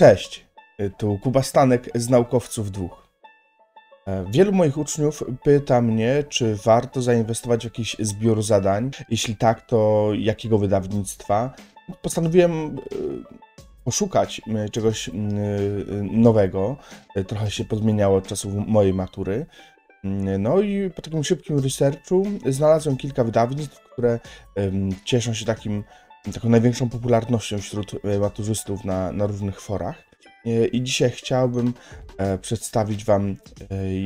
Cześć, y, tu Kuba Stanek z Naukowców Dwóch. E, wielu moich uczniów pyta mnie, czy warto zainwestować w jakiś zbiór zadań. Jeśli tak, to jakiego wydawnictwa? Postanowiłem y, poszukać y, czegoś nowego. Trochę się podmieniało od czasów mojej matury. No i po takim szybkim researchu znalazłem kilka wydawnictw, które cieszą się takim taką największą popularnością wśród e, maturzystów na, na różnych forach. E, I dzisiaj chciałbym e, przedstawić Wam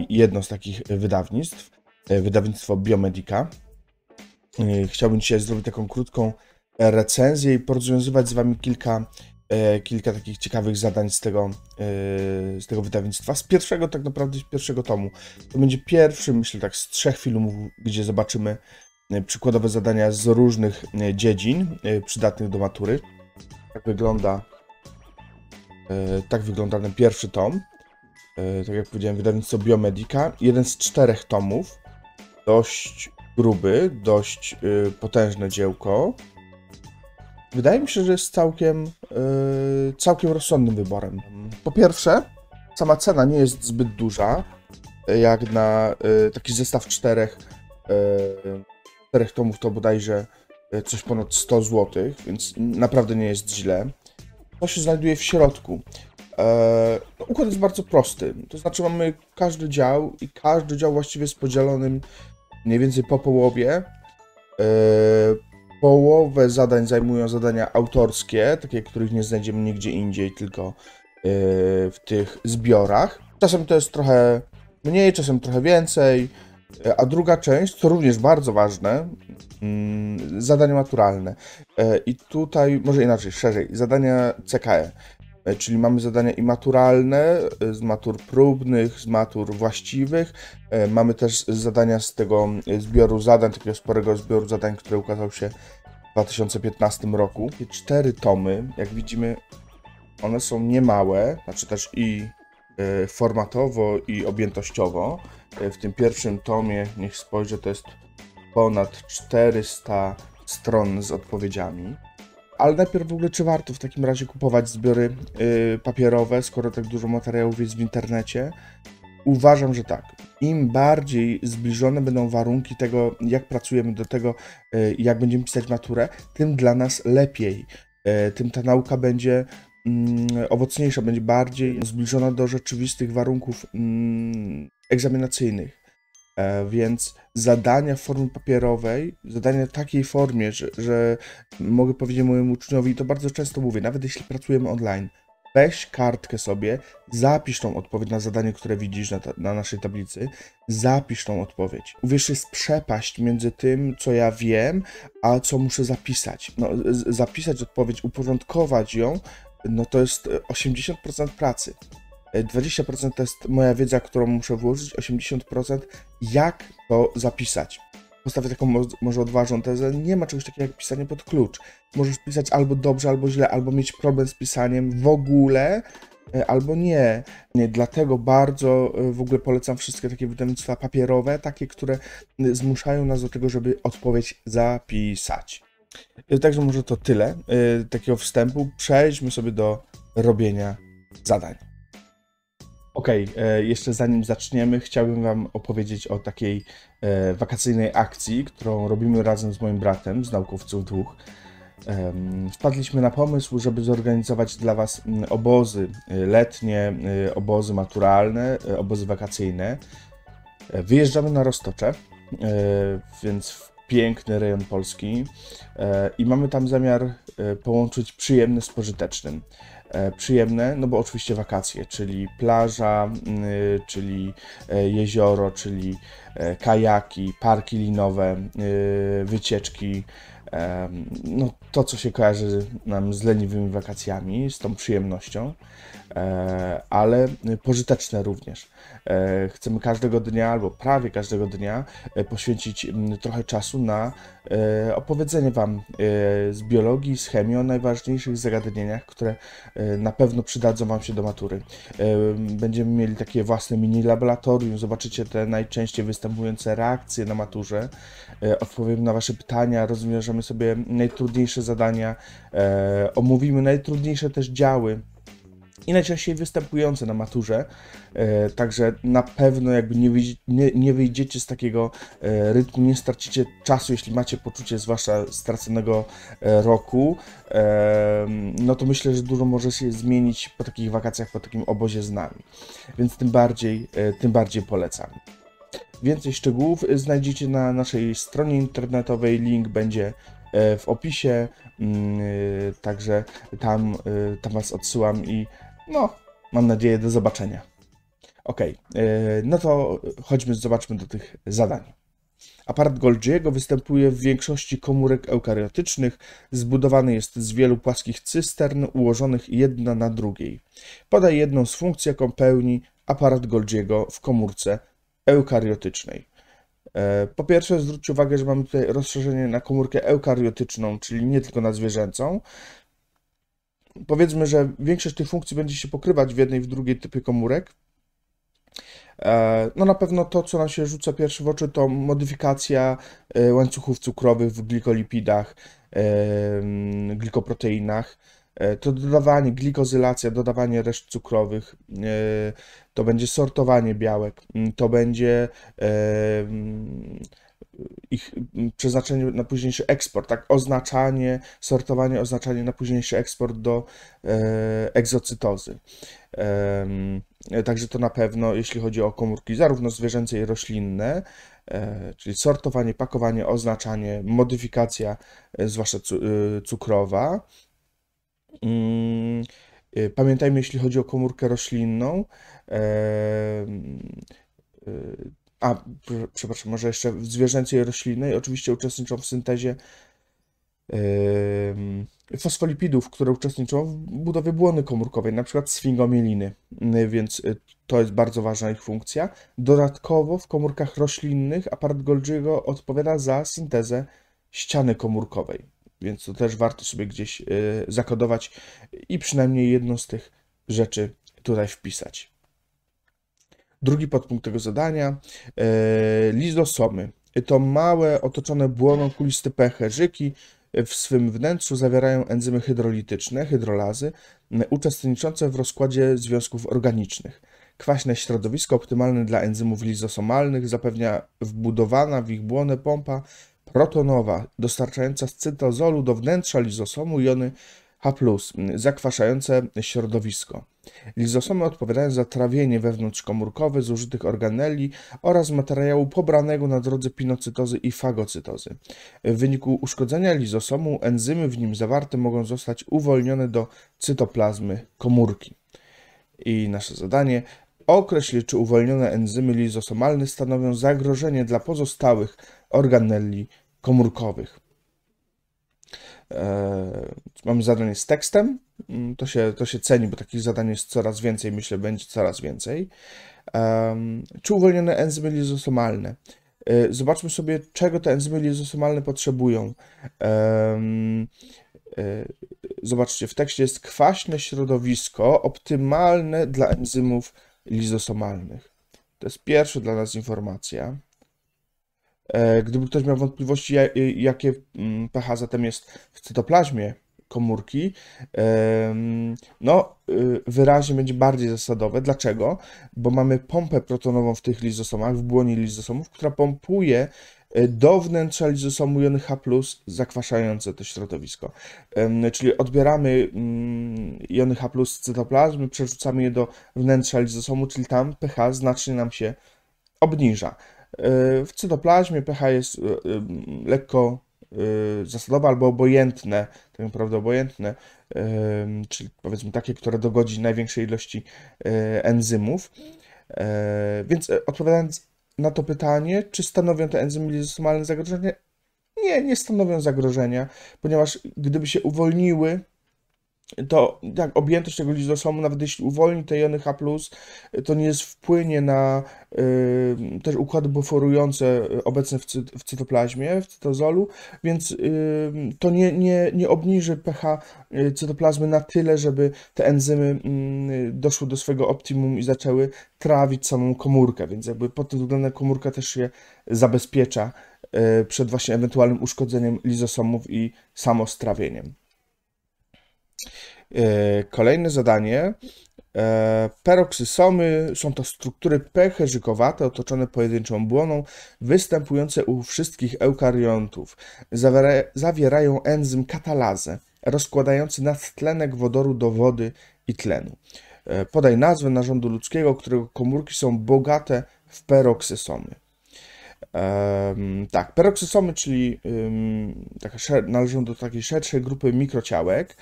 jedno z takich wydawnictw, wydawnictwo Biomedica. Chciałbym dzisiaj zrobić taką krótką recenzję i porozwiązywać z Wami kilka, kilka takich ciekawych zadań z tego, z tego wydawnictwa. Z pierwszego, tak naprawdę, z pierwszego tomu. To będzie pierwszy, myślę, tak z trzech filmów, gdzie zobaczymy E, przykładowe zadania z różnych e, dziedzin e, przydatnych do matury. Tak wygląda, tak wygląda ten pierwszy tom. Tak jak powiedziałem, wydawnictwo Biomedica. Jeden z czterech tomów. Dość gruby, dość potężne dziełko. Wydaje mi się, że jest całkiem, całkiem rozsądnym wyborem. Po pierwsze, sama cena nie jest zbyt duża, jak na taki zestaw czterech czterech tomów to bodajże e, coś ponad 100 zł, więc naprawdę nie jest źle. To się znajduje w środku. Eee, układ jest bardzo prosty, to znaczy mamy każdy dział i każdy dział właściwie jest podzielony mniej więcej po połowie. Eee, połowę zadań zajmują zadania autorskie, takie, których nie znajdziemy nigdzie indziej, tylko eee, w tych zbiorach. Czasem to jest trochę mniej, czasem trochę więcej E, a druga część, co również bardzo ważne, mm, zadania maturalne. E, I tutaj, może inaczej, szerzej, zadania CKE. E, czyli mamy zadania i maturalne, z matur próbnych, z matur właściwych. Mamy też zadania z tego zbioru zadań, takiego sporego zbioru zadań, który ukazał się w 2015 roku. Te cztery tomy, jak widzimy, one są niemałe, znaczy też i E, formatowo i objętościowo. E, w tym pierwszym tomie, niech spojrzę, to jest ponad 400 stron z odpowiedziami. Ale najpierw w ogóle, czy warto w takim razie kupować zbiory e, papierowe, skoro tak dużo materiałów jest w internecie? Uważam, że tak. Im bardziej zbliżone będą warunki tego, jak pracujemy, do tego, jak będziemy pisać maturę, tym dla nas lepiej. Tym ta nauka będzie Mm, owocniejsza, będzie bardziej zbliżona do rzeczywistych warunków mm, egzaminacyjnych. E, więc zadania w formie papierowej, zadania w takiej formie, że, że mogę powiedzieć mojemu uczniowi, i to bardzo często mówię, nawet jeśli pracujemy online, weź kartkę sobie, zapisz tą odpowiedź na zadanie, które widzisz na, ta, na, naszej tablicy, zapisz tą odpowiedź. Uwierz, jest przepaść między tym, co ja wiem, a co muszę zapisać. No, zapisać odpowiedź, uporządkować ją, no to jest 80% e, pracy. 20% e, to jest moja wiedza, którą muszę włożyć, 80% jak to zapisać. Postawię taką może odważną tezę, nie ma czegoś takiego jak pisanie pod klucz. Możesz pisać albo dobrze, albo źle, albo mieć problem z pisaniem w ogóle, e, albo nie. nie. Dlatego bardzo w ogóle polecam wszystkie takie wydawnictwa papierowe, takie, które zmuszają nas do tego, żeby odpowiedź zapisać. Y, także może to tyle y, takiego wstępu. Przejdźmy sobie do robienia zadań. Ok, jeszcze zanim zaczniemy, chciałbym Wam opowiedzieć o takiej y, wakacyjnej akcji, którą robimy razem z moim bratem, z naukowców dwóch. Wpadliśmy na pomysł, żeby zorganizować dla Was mm, obozy letnie, obozy maturalne, obozy wakacyjne. Wyjeżdżamy na Roztocze, więc w piękny rejon Polski e, i mamy tam zamiar e, połączyć przyjemne z pożytecznym. E, przyjemne, no bo oczywiście wakacje, czyli plaża, czyli jezioro, czyli kajaki, parki linowe, wycieczki, no, to, co się kojarzy nam z leniwymi wakacjami, z tą przyjemnością, E, ale pożyteczne również. E, chcemy każdego dnia, albo prawie każdego dnia, e, poświęcić trochę czasu na opowiedzenie Wam z biologii, z chemii o najważniejszych zagadnieniach, które na pewno przydadzą Wam się do matury. Będziemy mieli takie własne mini laboratorium, zobaczycie te najczęściej występujące reakcje na maturze, Odpowiemy na Wasze pytania, rozwiążemy sobie najtrudniejsze zadania, omówimy najtrudniejsze też działy i najczęściej występujące na maturze. E, także na pewno jakby nie, nie, nie wyjdziecie z takiego e, rytmu, nie stracicie czasu, jeśli macie poczucie zwłaszcza straconego e, roku. No to myślę, że dużo może się zmienić po takich wakacjach, po takim obozie z nami. Więc tym bardziej, tym bardziej polecam. Więcej szczegółów znajdziecie na naszej stronie internetowej. Link będzie w opisie. Mm, także tam, tam Was odsyłam i no, mam nadzieję, do zobaczenia. Ok, e, no to chodźmy, zobaczmy do tych zadań. Aparat Golgiego występuje w większości komórek eukariotycznych, zbudowany jest z wielu płaskich cystern ułożonych jedna na drugiej. Podaj jedną z funkcji, jaką pełni aparat Golgiego w komórce eukariotycznej. E, po pierwsze zwróćcie uwagę, że mamy tutaj rozszerzenie na komórkę eukariotyczną, czyli nie tylko na zwierzęcą, powiedzmy, że większość tych funkcji będzie się pokrywać w jednej i w drugiej typie komórek. E, no na pewno to, co nam się rzuca pierwszy w oczy, to modyfikacja e, łańcuchów cukrowych w glikolipidach, e, glikoproteinach. To dodawanie, glikozylacja, dodawanie reszt cukrowych, to będzie sortowanie białek, mm, to będzie ich mm, przeznaczenie na późniejszy eksport, tak oznaczanie, sortowanie, oznaczanie na późniejszy eksport do e, egzocytozy. Także to na pewno, jeśli chodzi o komórki zarówno zwierzęce i roślinne, e, czyli sortowanie, pakowanie, oznaczanie, modyfikacja, e, zwłaszcza cukrowa. Mm, pamiętajmy, jeśli chodzi o komórkę roślinną, a przepraszam, może jeszcze w zwierzęcej i roślinnej, oczywiście uczestniczą w syntezie yy, fosfolipidów, które uczestniczą w budowie błony komórkowej, na przykład sfingomieliny, yy, więc y, to jest bardzo ważna ich funkcja. Dodatkowo w komórkach roślinnych aparat Golgiego odpowiada za syntezę ściany komórkowej, więc to też warto sobie gdzieś yy, zakodować i przynajmniej jedną z tych rzeczy tutaj wpisać. Drugi podpunkt tego zadania, e, lizosomy. To małe, otoczone błoną kuliste pęcherzyki w swym wnętrzu zawierają enzymy hydrolityczne, hydrolazy, uczestniczące w rozkładzie związków organicznych. Kwaśne środowisko optymalne dla enzymów lizosomalnych zapewnia wbudowana w ich błonę pompa protonowa, dostarczająca z cytozolu do wnętrza lizosomu jony H+, zakwaszające środowisko. Lizosomy odpowiadają za trawienie wewnątrzkomórkowe zużytych organeli oraz materiału pobranego na drodze pinocytozy i fagocytozy. W wyniku uszkodzenia lizosomu enzymy w nim zawarte mogą zostać uwolnione do cytoplazmy komórki. I nasze zadanie określi, czy uwolnione enzymy lizosomalne stanowią zagrożenie dla pozostałych organeli komórkowych. E, Mamy zadanie z tekstem, mm, to się, to się ceni, bo takich zadań jest coraz więcej, myślę, będzie coraz więcej. Czy uwolnione enzymy lizosomalne? E, zobaczmy sobie, czego te enzymy lizosomalne potrzebują. E, zobaczcie, w tekście jest kwaśne środowisko optymalne dla enzymów lizosomalnych. To jest pierwsza dla nas informacja. E, gdyby ktoś miał wątpliwości, y, jakie mm, pH zatem jest w cytoplazmie komórki, no y, wyraźnie będzie bardziej zasadowe. Dlaczego? Bo mamy pompę protonową w tych lizosomach, w błoni lizosomów, która pompuje y, do wnętrza lizosomu jony H+, zakwaszające to środowisko. Czyli odbieramy mm, jony H+, z cytoplazmy, przerzucamy je do wnętrza lizosomu, czyli tam pH znacznie nam się obniża. W cytoplazmie pH jest y, y, lekko y, zasadowe albo obojętne, tak naprawdę obojętne, czyli powiedzmy takie, które dogodzi największej ilości enzymów. Więc e, odpowiadając na to pytanie, czy stanowią te enzymy lizosomalne zagrożenie? Nie, nie stanowią zagrożenia, ponieważ gdyby się uwolniły, to tak, objętość tego lizosomu, nawet jeśli uwolni te jony H+, to nie jest wpłynie na y, też układy buforujące y, obecne w, cy, w cytoplazmie, w cytozolu, więc y, to nie, nie, nie obniży pH y, cytoplazmy na tyle, żeby te enzymy y, doszły do swojego optimum i zaczęły trawić samą komórkę, więc jakby pod tym względem komórka też się zabezpiecza y, przed właśnie ewentualnym uszkodzeniem lizosomów i samostrawieniem. E, kolejne zadanie. E, peroksysomy są to struktury pecherzykowate otoczone pojedynczą błoną, występujące u wszystkich eukariontów. Zawierają enzym katalazę, rozkładający nadtlenek wodoru do wody i tlenu. E, podaj nazwę narządu ludzkiego, którego komórki są bogate w peroksysomy. Um, tak, peroksysomy, czyli um, taka, należą do takiej szerszej grupy mikrociałek,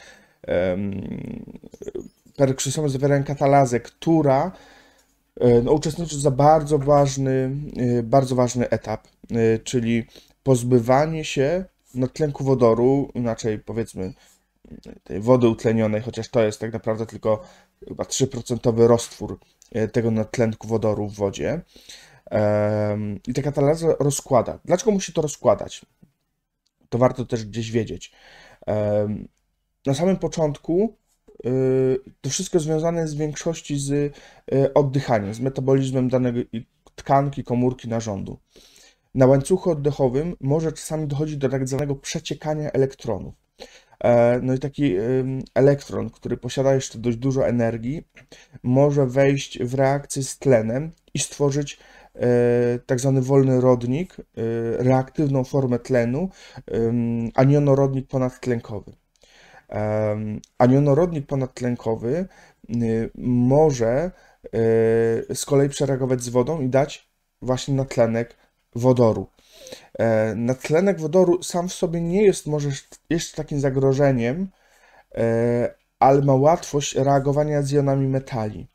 Krzysztofa Zeweren Katalazę, która e, no, uczestniczy za bardzo ważny, e, bardzo ważny etap, e, czyli pozbywanie się natlenku wodoru, inaczej powiedzmy tej wody utlenionej, chociaż to jest tak naprawdę tylko chyba 3% roztwór tego natlenku wodoru w wodzie. I ta katalaza rozkłada. Dlaczego musi to rozkładać? To warto też gdzieś wiedzieć na samym początku y, to wszystko związane jest w większości z y, oddychaniem, z metabolizmem danej tkanki, komórki narządu. Na łańcuchu oddechowym może czasami dochodzić do tak zwanego przeciekania elektronów. E, no i taki elektron, który posiada jeszcze dość dużo energii, może wejść w reakcję z tlenem i stworzyć y, tak zwany wolny rodnik, reaktywną formę tlenu, anionorodnik ponadtlenkowy. Anionorodnik ponadtlenkowy y, może y, z kolei przereagować z wodą i dać właśnie natlenek wodoru. E, natlenek wodoru sam w sobie nie jest może jeszcze takim zagrożeniem, e, ale ma łatwość reagowania z jonami metali.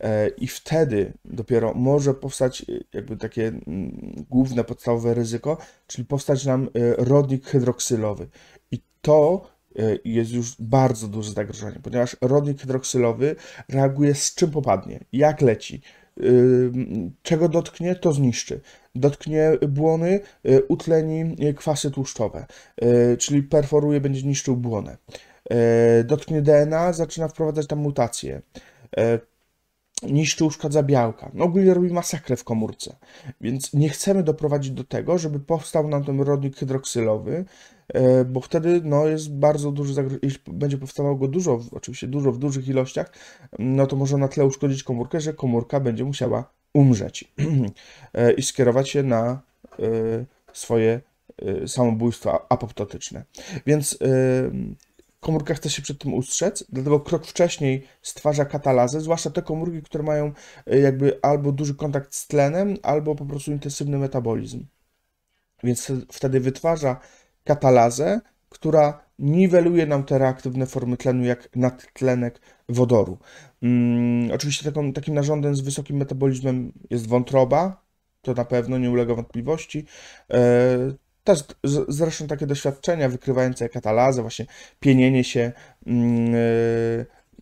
E, I wtedy dopiero może powstać y, jakby takie mm, główne, podstawowe ryzyko, czyli powstać nam rodnik hydroksylowy. I to E, jest już bardzo duże zagrożenie, ponieważ rodnik hydroksylowy reaguje z czym popadnie, jak leci, y, czego dotknie, to zniszczy. Dotknie błony, y, utleni y, kwasy tłuszczowe, czyli perforuje, będzie niszczył błonę. Dotknie DNA, zaczyna wprowadzać tam mutacje niszczy, uszkadza białka. No, ogólnie robi masakrę w komórce. Więc nie chcemy doprowadzić do tego, żeby powstał nam ten rodnik hydroksylowy, E, bo wtedy no, jest bardzo duży zagrożenie, jeśli będzie powstawało go dużo, oczywiście dużo w dużych ilościach, mm, no to może na tyle uszkodzić komórkę, że komórka będzie musiała umrzeć e, i skierować się na e, swoje samobójstwa apoptotyczne. Więc komórka chce się przed tym ustrzec, dlatego krok wcześniej stwarza katalazę, zwłaszcza te komórki, które mają jakby albo duży kontakt z tlenem, albo po prostu intensywny metabolizm. Więc wtedy wytwarza katalazę, która niweluje nam te reaktywne formy tlenu jak nadtlenek wodoru. Hmm, oczywiście taką, takim narządem z wysokim metabolizmem jest wątroba, to na pewno nie ulega wątpliwości. E, też zresztą takie doświadczenia wykrywające katalazę, właśnie pienienie się, mm, e,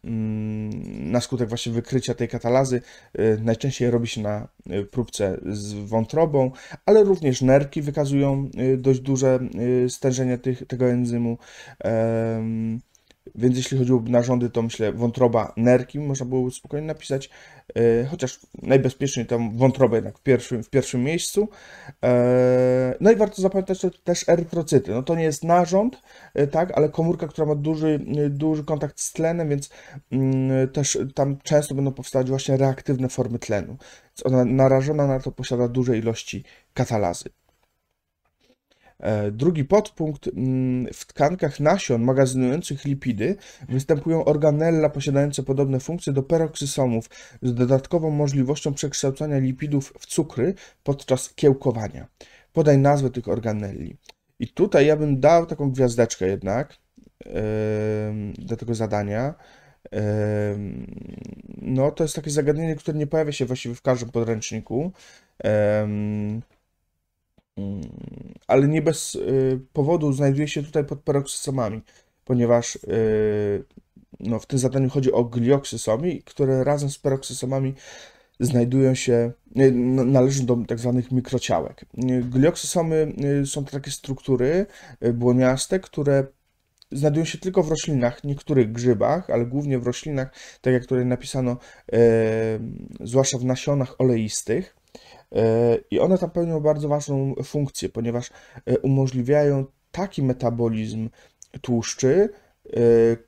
Mm, na skutek właśnie wykrycia tej katalazy y, najczęściej robi się na y, próbce z wątrobą, ale również nerki wykazują y, dość duże stężenie tych, tego enzymu. Więc jeśli chodzi o narządy, to myślę wątroba, nerki można byłoby spokojnie napisać, chociaż najbezpieczniej tam wątroba jednak w pierwszym, w pierwszym miejscu. E, no i warto zapamiętać też, też erytrocyty. No to nie jest narząd, e, tak, ale komórka, która ma duży, e, duży kontakt z tlenem, więc mm, też tam często będą powstawać właśnie reaktywne formy tlenu. Więc ona narażona na to posiada duże ilości katalazy. E, drugi podpunkt. Mm, w tkankach nasion magazynujących lipidy występują organella posiadające podobne funkcje do peroksysomów z dodatkową możliwością przekształcania lipidów w cukry podczas kiełkowania podaj nazwę tych organelli. I tutaj ja bym dał taką gwiazdeczkę jednak yy, do tego zadania. Yy, no, to jest takie zagadnienie, które nie pojawia się właściwie w każdym podręczniku. Yy, ale nie bez y, powodu znajduje się tutaj pod peroksysomami, ponieważ y, no, w tym zadaniu chodzi o glioksysomy, które razem z peroksysomami znajdują się, e, należą do tak zwanych mikrociałek. E, Glioksosomy e, są to takie struktury błoniaste, które znajdują się tylko w roślinach, niektórych grzybach, ale głównie w roślinach, tak jak tutaj napisano, zwłaszcza w nasionach oleistych. I one tam pełnią bardzo ważną funkcję, ponieważ umożliwiają taki metabolizm tłuszczy,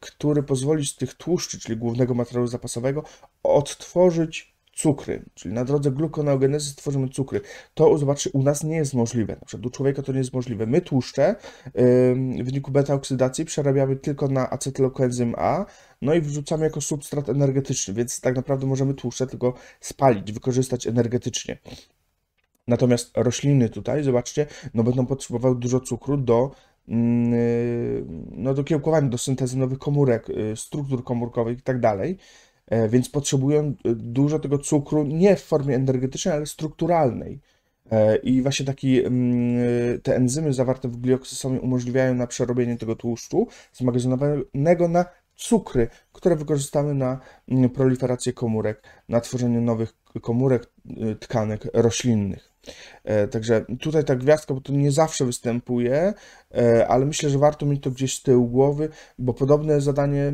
który pozwoli z tych tłuszczy, czyli głównego materiału zapasowego, odtworzyć cukry, czyli na drodze glukoneogenezy stworzymy cukry. To, zobaczcie, u nas nie jest możliwe. Na przykład u człowieka to nie jest możliwe. My tłuszcze w wyniku beta-oksydacji przerabiamy tylko na acetylokoenzym A, no i wrzucamy jako substrat energetyczny, więc tak naprawdę możemy tłuszcze tylko spalić, wykorzystać energetycznie. Natomiast rośliny tutaj, zobaczcie, no będą potrzebowały dużo cukru do mm, y, no, do kiełkowania, do syntezy nowych komórek, y, struktur komórkowych i tak dalej. E, więc potrzebują e, dużo tego cukru nie w formie energetycznej, ale strukturalnej. E, I właśnie taki, mm, te enzymy zawarte w glioksysomie umożliwiają na przerobienie tego tłuszczu zmagazynowanego na cukry, które wykorzystamy na mm, proliferację komórek, na tworzenie nowych komórek tkanek roślinnych. E, także tutaj ta gwiazdka, bo to nie zawsze występuje, e, ale myślę, że warto mieć to gdzieś z tyłu głowy, bo podobne zadanie,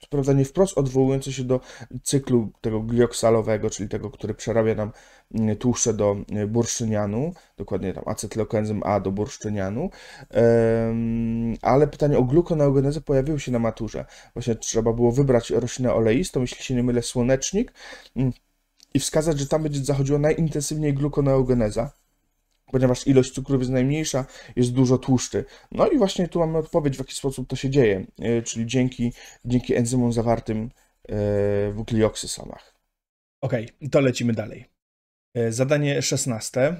co e, prawda nie wprost odwołujące się do cyklu tego glioksalowego, czyli tego, który przerabia nam mm, tłuszcze do bursztynianu, dokładnie tam acetylokoenzym A do bursztynianu, ale pytanie o glukoneogenezę pojawiło się na maturze. Właśnie trzeba było wybrać roślinę oleistą, jeśli się nie mylę, słonecznik, mm, i wskazać, że tam będzie zachodziła najintensywniej glukoneogeneza, ponieważ ilość cukrów jest najmniejsza, jest dużo tłuszczy. No i właśnie tu mamy odpowiedź, w jaki sposób to się dzieje, e, czyli dzięki, dzięki enzymom zawartym e, w uklioksysamach. Okej, okay, to lecimy dalej. E, zadanie szesnaste.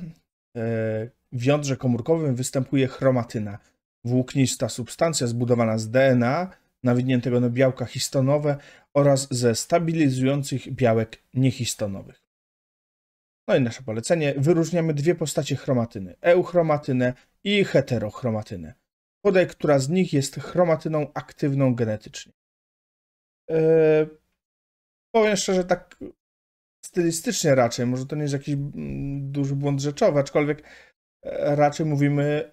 W jądrze komórkowym występuje chromatyna, włóknista substancja zbudowana z DNA, nawidniętego na białka histonowe oraz ze stabilizujących białek niehistonowych. No i nasze polecenie. Wyróżniamy dwie postacie chromatyny, euchromatynę i heterochromatynę. Podaj, która z nich jest chromatyną aktywną genetycznie. Eee, powiem szczerze, tak stylistycznie raczej, może to nie jest jakiś mm, duży błąd rzeczowy, aczkolwiek e, raczej mówimy e,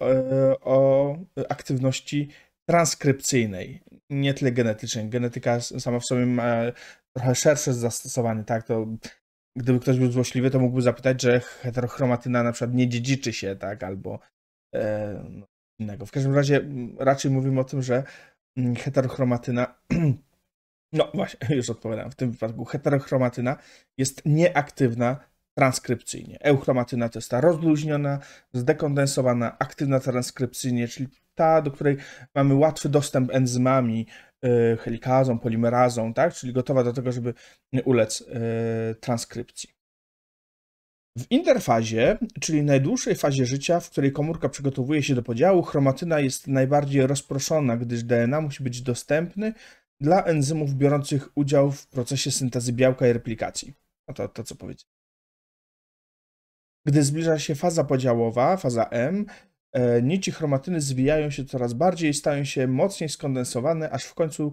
o aktywności transkrypcyjnej, nie tyle genetycznej. Genetyka sama w sobie ma e, trochę szersze zastosowanie, tak? To gdyby ktoś był złośliwy, to mógłby zapytać, że heterochromatyna na przykład nie dziedziczy się, tak? Albo e, no, innego. W każdym razie raczej mówimy o tym, że heterochromatyna. No właśnie, już odpowiadam. W tym wypadku heterochromatyna jest nieaktywna transkrypcyjnie. Euchromatyna to jest ta rozluźniona, zdekondensowana, aktywna transkrypcyjnie, czyli ta, do której mamy łatwy dostęp enzymami, e, helikazą, polimerazą, tak? czyli gotowa do tego, żeby ulec e, transkrypcji. W interfazie, czyli najdłuższej fazie życia, w której komórka przygotowuje się do podziału, chromatyna jest najbardziej rozproszona, gdyż DNA musi być dostępny dla enzymów biorących udział w procesie syntezy białka i replikacji. No to, to co powiedzieć. Gdy zbliża się faza podziałowa, faza M, e, nici chromatyny zwijają się coraz bardziej, stają się mocniej skondensowane, aż w końcu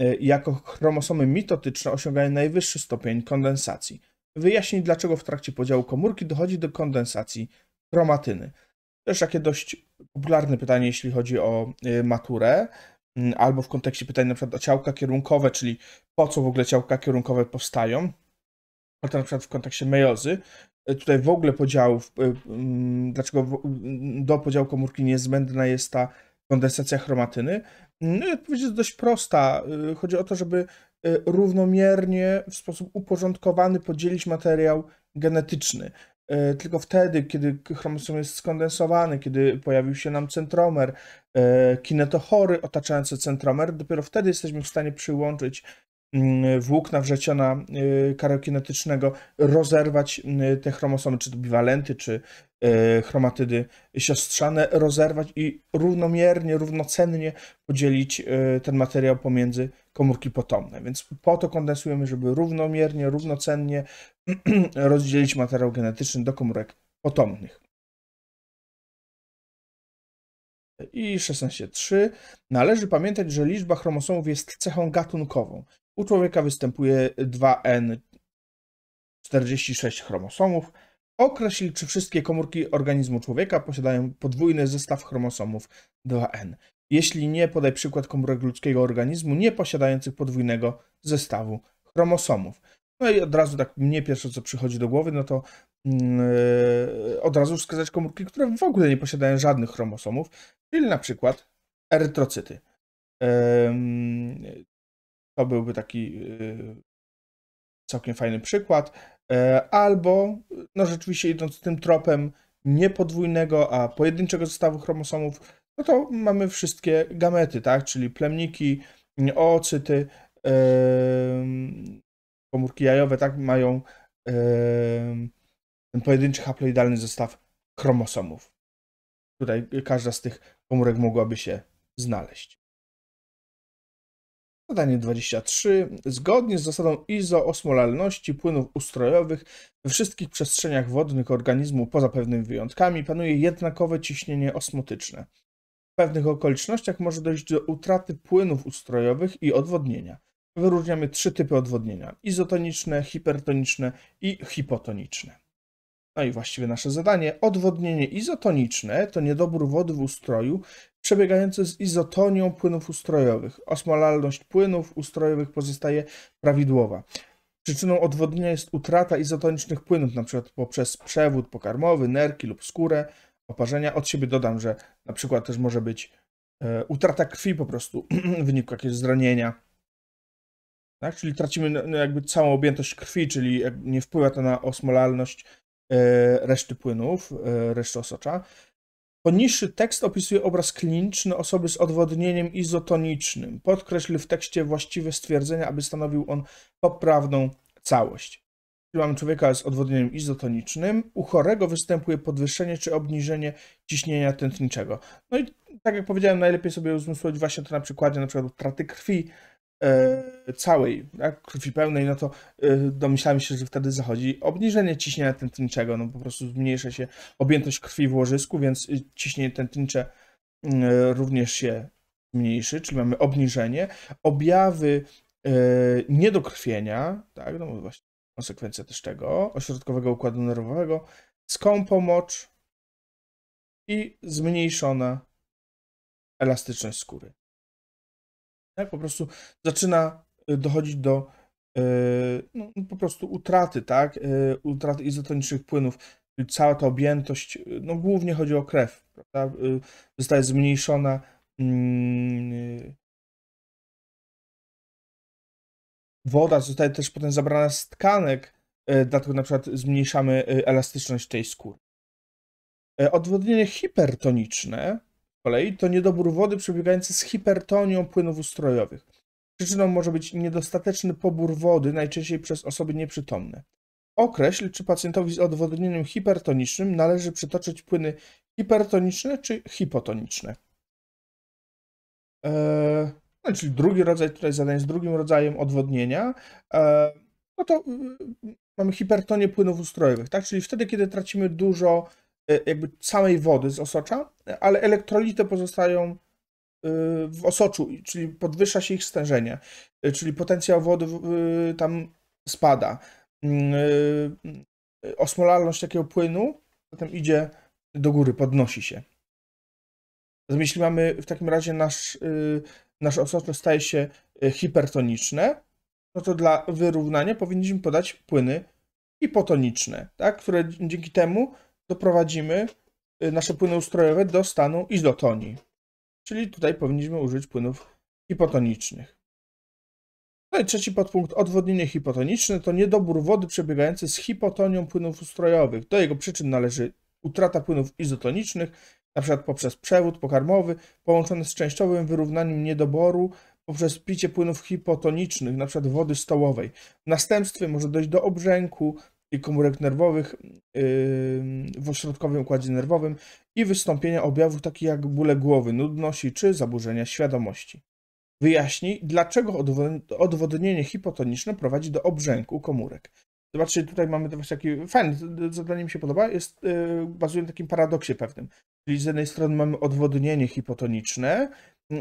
e, jako chromosomy mitotyczne osiągają najwyższy stopień kondensacji. Wyjaśnij, dlaczego w trakcie podziału komórki dochodzi do kondensacji chromatyny. To jest takie dość popularne pytanie, jeśli chodzi o e, maturę, albo w kontekście pytań np. o ciałka kierunkowe, czyli po co w ogóle ciałka kierunkowe powstają, albo na przykład w kontekście mejozy, E, tutaj w ogóle podziałów, e, mm, dlaczego mm, do podziału komórki niezbędna jest ta kondensacja chromatyny. No i odpowiedź jest dość prosta. E, chodzi o to, żeby równomiernie, w sposób uporządkowany podzielić materiał genetyczny. Tylko wtedy, kiedy chromosom jest skondensowany, kiedy pojawił się nam centromer, kinetochory otaczające centromer, dopiero wtedy jesteśmy w stanie przyłączyć Mm, włókna wrzeciona y, kariokinetycznego rozerwać y, te chromosomy, czy to biwalenty, czy y, chromatydy siostrzane, rozerwać i równomiernie, równocennie podzielić ten materiał pomiędzy komórki potomne. Więc po to kondensujemy, żeby równomiernie, równocennie rozdzielić materiał genetyczny do komórek potomnych. I 16.3. Należy pamiętać, że liczba chromosomów jest cechą gatunkową. U człowieka występuje 2N46 chromosomów. Określ, czy wszystkie komórki organizmu człowieka posiadają podwójny zestaw chromosomów 2N. Jeśli nie, podaj przykład komórek ludzkiego organizmu nie posiadających podwójnego zestawu chromosomów. No i od razu tak mnie pierwsze co przychodzi do głowy, no to yy, od razu wskazać komórki, które w ogóle nie posiadają żadnych chromosomów, czyli na przykład erytrocyty. Yy, to byłby taki y, całkiem fajny przykład. E, albo, no rzeczywiście idąc tym tropem nie podwójnego, a pojedynczego zestawu chromosomów, no to mamy wszystkie gamety, tak? Czyli plemniki, oocyty, komórki jajowe, tak? Mają ten pojedynczy haploidalny zestaw chromosomów. Tutaj y, każda z tych komórek mogłaby się znaleźć. Zadanie 23. Zgodnie z zasadą izoosmolalności płynów ustrojowych we wszystkich przestrzeniach wodnych organizmu poza pewnymi wyjątkami panuje jednakowe ciśnienie osmotyczne. W pewnych okolicznościach może dojść do utraty płynów ustrojowych i odwodnienia. Wyróżniamy trzy typy odwodnienia: izotoniczne, hipertoniczne i hipotoniczne. No i właściwie nasze zadanie. Odwodnienie izotoniczne to niedobór wody w ustroju przebiegające z izotonią płynów ustrojowych. Osmolalność płynów ustrojowych pozostaje prawidłowa. Przyczyną odwodnienia jest utrata izotonicznych płynów, np. poprzez przewód pokarmowy, nerki lub skórę, oparzenia. Od siebie dodam, że na przykład też może być e, utrata krwi po prostu w wyniku jakiegoś zranienia. Tak? Czyli tracimy no, no, jakby całą objętość krwi, czyli nie wpływa to na osmolalność e, reszty płynów, e, reszty osocza. Poniższy tekst opisuje obraz kliniczny osoby z odwodnieniem izotonicznym. Podkreśl w tekście właściwe stwierdzenia, aby stanowił on poprawną całość. Czyli mamy człowieka z odwodnieniem izotonicznym. U chorego występuje podwyższenie czy obniżenie ciśnienia tętniczego. No i tak jak powiedziałem, najlepiej sobie uzmysłowić właśnie to na przykładzie na przykład traty krwi, E, całej, tak, krwi pełnej, no to e, domyślamy się, że wtedy zachodzi obniżenie ciśnienia tętniczego, no po prostu zmniejsza się objętość krwi w łożysku, więc y, ciśnienie tętnicze y, również się zmniejszy, czyli mamy obniżenie, objawy e, niedokrwienia, tak, no właśnie konsekwencja też tego, ośrodkowego układu nerwowego, mocz i zmniejszona elastyczność skóry. Tak? Po prostu zaczyna y, dochodzić do y, no, no, po prostu utraty, tak? Y, utraty izotonicznych płynów. cała ta objętość, no głównie chodzi o krew, prawda? Zostaje zmniejszona. Mm, woda zostaje też potem zabrana z tkanek, dlatego na przykład zmniejszamy elastyczność tej skóry. Odwodnienie hipertoniczne kolei to niedobór wody przebiegający z hipertonią płynów ustrojowych. Przyczyną może być niedostateczny pobór wody, najczęściej przez osoby nieprzytomne. Określ, czy pacjentowi z odwodnieniem hipertonicznym należy przytoczyć płyny hipertoniczne czy hipotoniczne. Eee, no, czyli drugi rodzaj tutaj zadań z drugim rodzajem odwodnienia. Eee, no to yy, mamy hipertonię płynów ustrojowych, tak? Czyli wtedy, kiedy tracimy dużo E, jakby samej wody z osocza, ale elektrolity pozostają e, w osoczu, czyli podwyższa się ich stężenie, e, czyli potencjał wody tam spada. Mm, osmolalność takiego płynu potem idzie do góry, podnosi się. Zatem jeśli mamy w takim razie nasz, nasze osocze staje się hipertoniczne, no to dla wyrównania powinniśmy podać płyny hipotoniczne, tak? które dzięki temu doprowadzimy y, nasze płyny ustrojowe do stanu izotonii. Czyli tutaj powinniśmy użyć płynów hipotonicznych. No i trzeci podpunkt, odwodnienie hipotoniczne, to niedobór wody przebiegający z hipotonią płynów ustrojowych. Do jego przyczyn należy utrata płynów izotonicznych, np. poprzez przewód pokarmowy, połączony z częściowym wyrównaniem niedoboru poprzez picie płynów hipotonicznych, np. wody stołowej. W następstwie może dojść do obrzęku, komórek nerwowych yy, w ośrodkowym układzie nerwowym i wystąpienia objawów takich jak bóle głowy, nudności czy zaburzenia świadomości. Wyjaśnij, dlaczego odwodnienie hipotoniczne prowadzi do obrzęku komórek. Zobaczcie, tutaj mamy właśnie taki fajny, zadanie mi się podoba, jest, yy, bazuje na takim paradoksie pewnym. Czyli z jednej strony mamy odwodnienie hipotoniczne,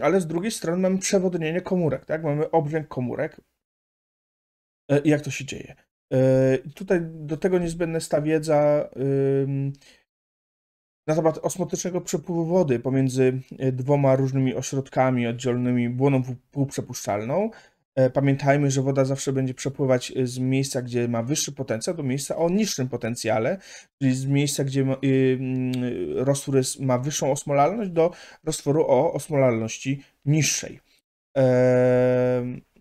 ale z drugiej strony mamy przewodnienie komórek, tak? Mamy obrzęk komórek. E, jak to się dzieje? E, tutaj do tego niezbędna jest ta wiedza na temat osmotycznego przepływu wody pomiędzy e, dwoma różnymi ośrodkami oddzielonymi błoną półprzepuszczalną. E, pamiętajmy, że woda zawsze będzie przepływać z miejsca, gdzie ma wyższy potencjał, do miejsca o niższym potencjale, czyli z miejsca, gdzie y, y, roztwór ma wyższą osmolalność, do roztworu o osmolalności niższej. Eee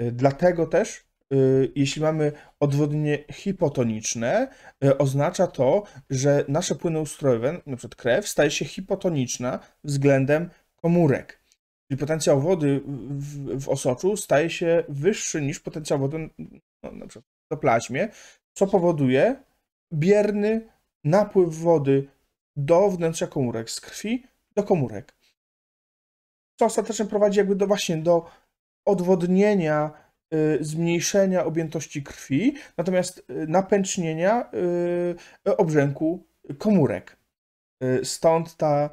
Y, dlatego też, y, jeśli mamy odwodnienie hipotoniczne, y, oznacza to, że nasze płyny ustrojowe, np. krew, staje się hipotoniczna względem komórek. Czyli potencjał wody w, w osoczu staje się wyższy niż potencjał wody no, np. w toplazmie, co powoduje bierny napływ wody do wnętrza komórek z krwi do komórek. Co ostatecznie prowadzi jakby do właśnie do odwodnienia, y, zmniejszenia objętości krwi, natomiast y, napęcznienia y, obrzęku komórek. Stąd ta,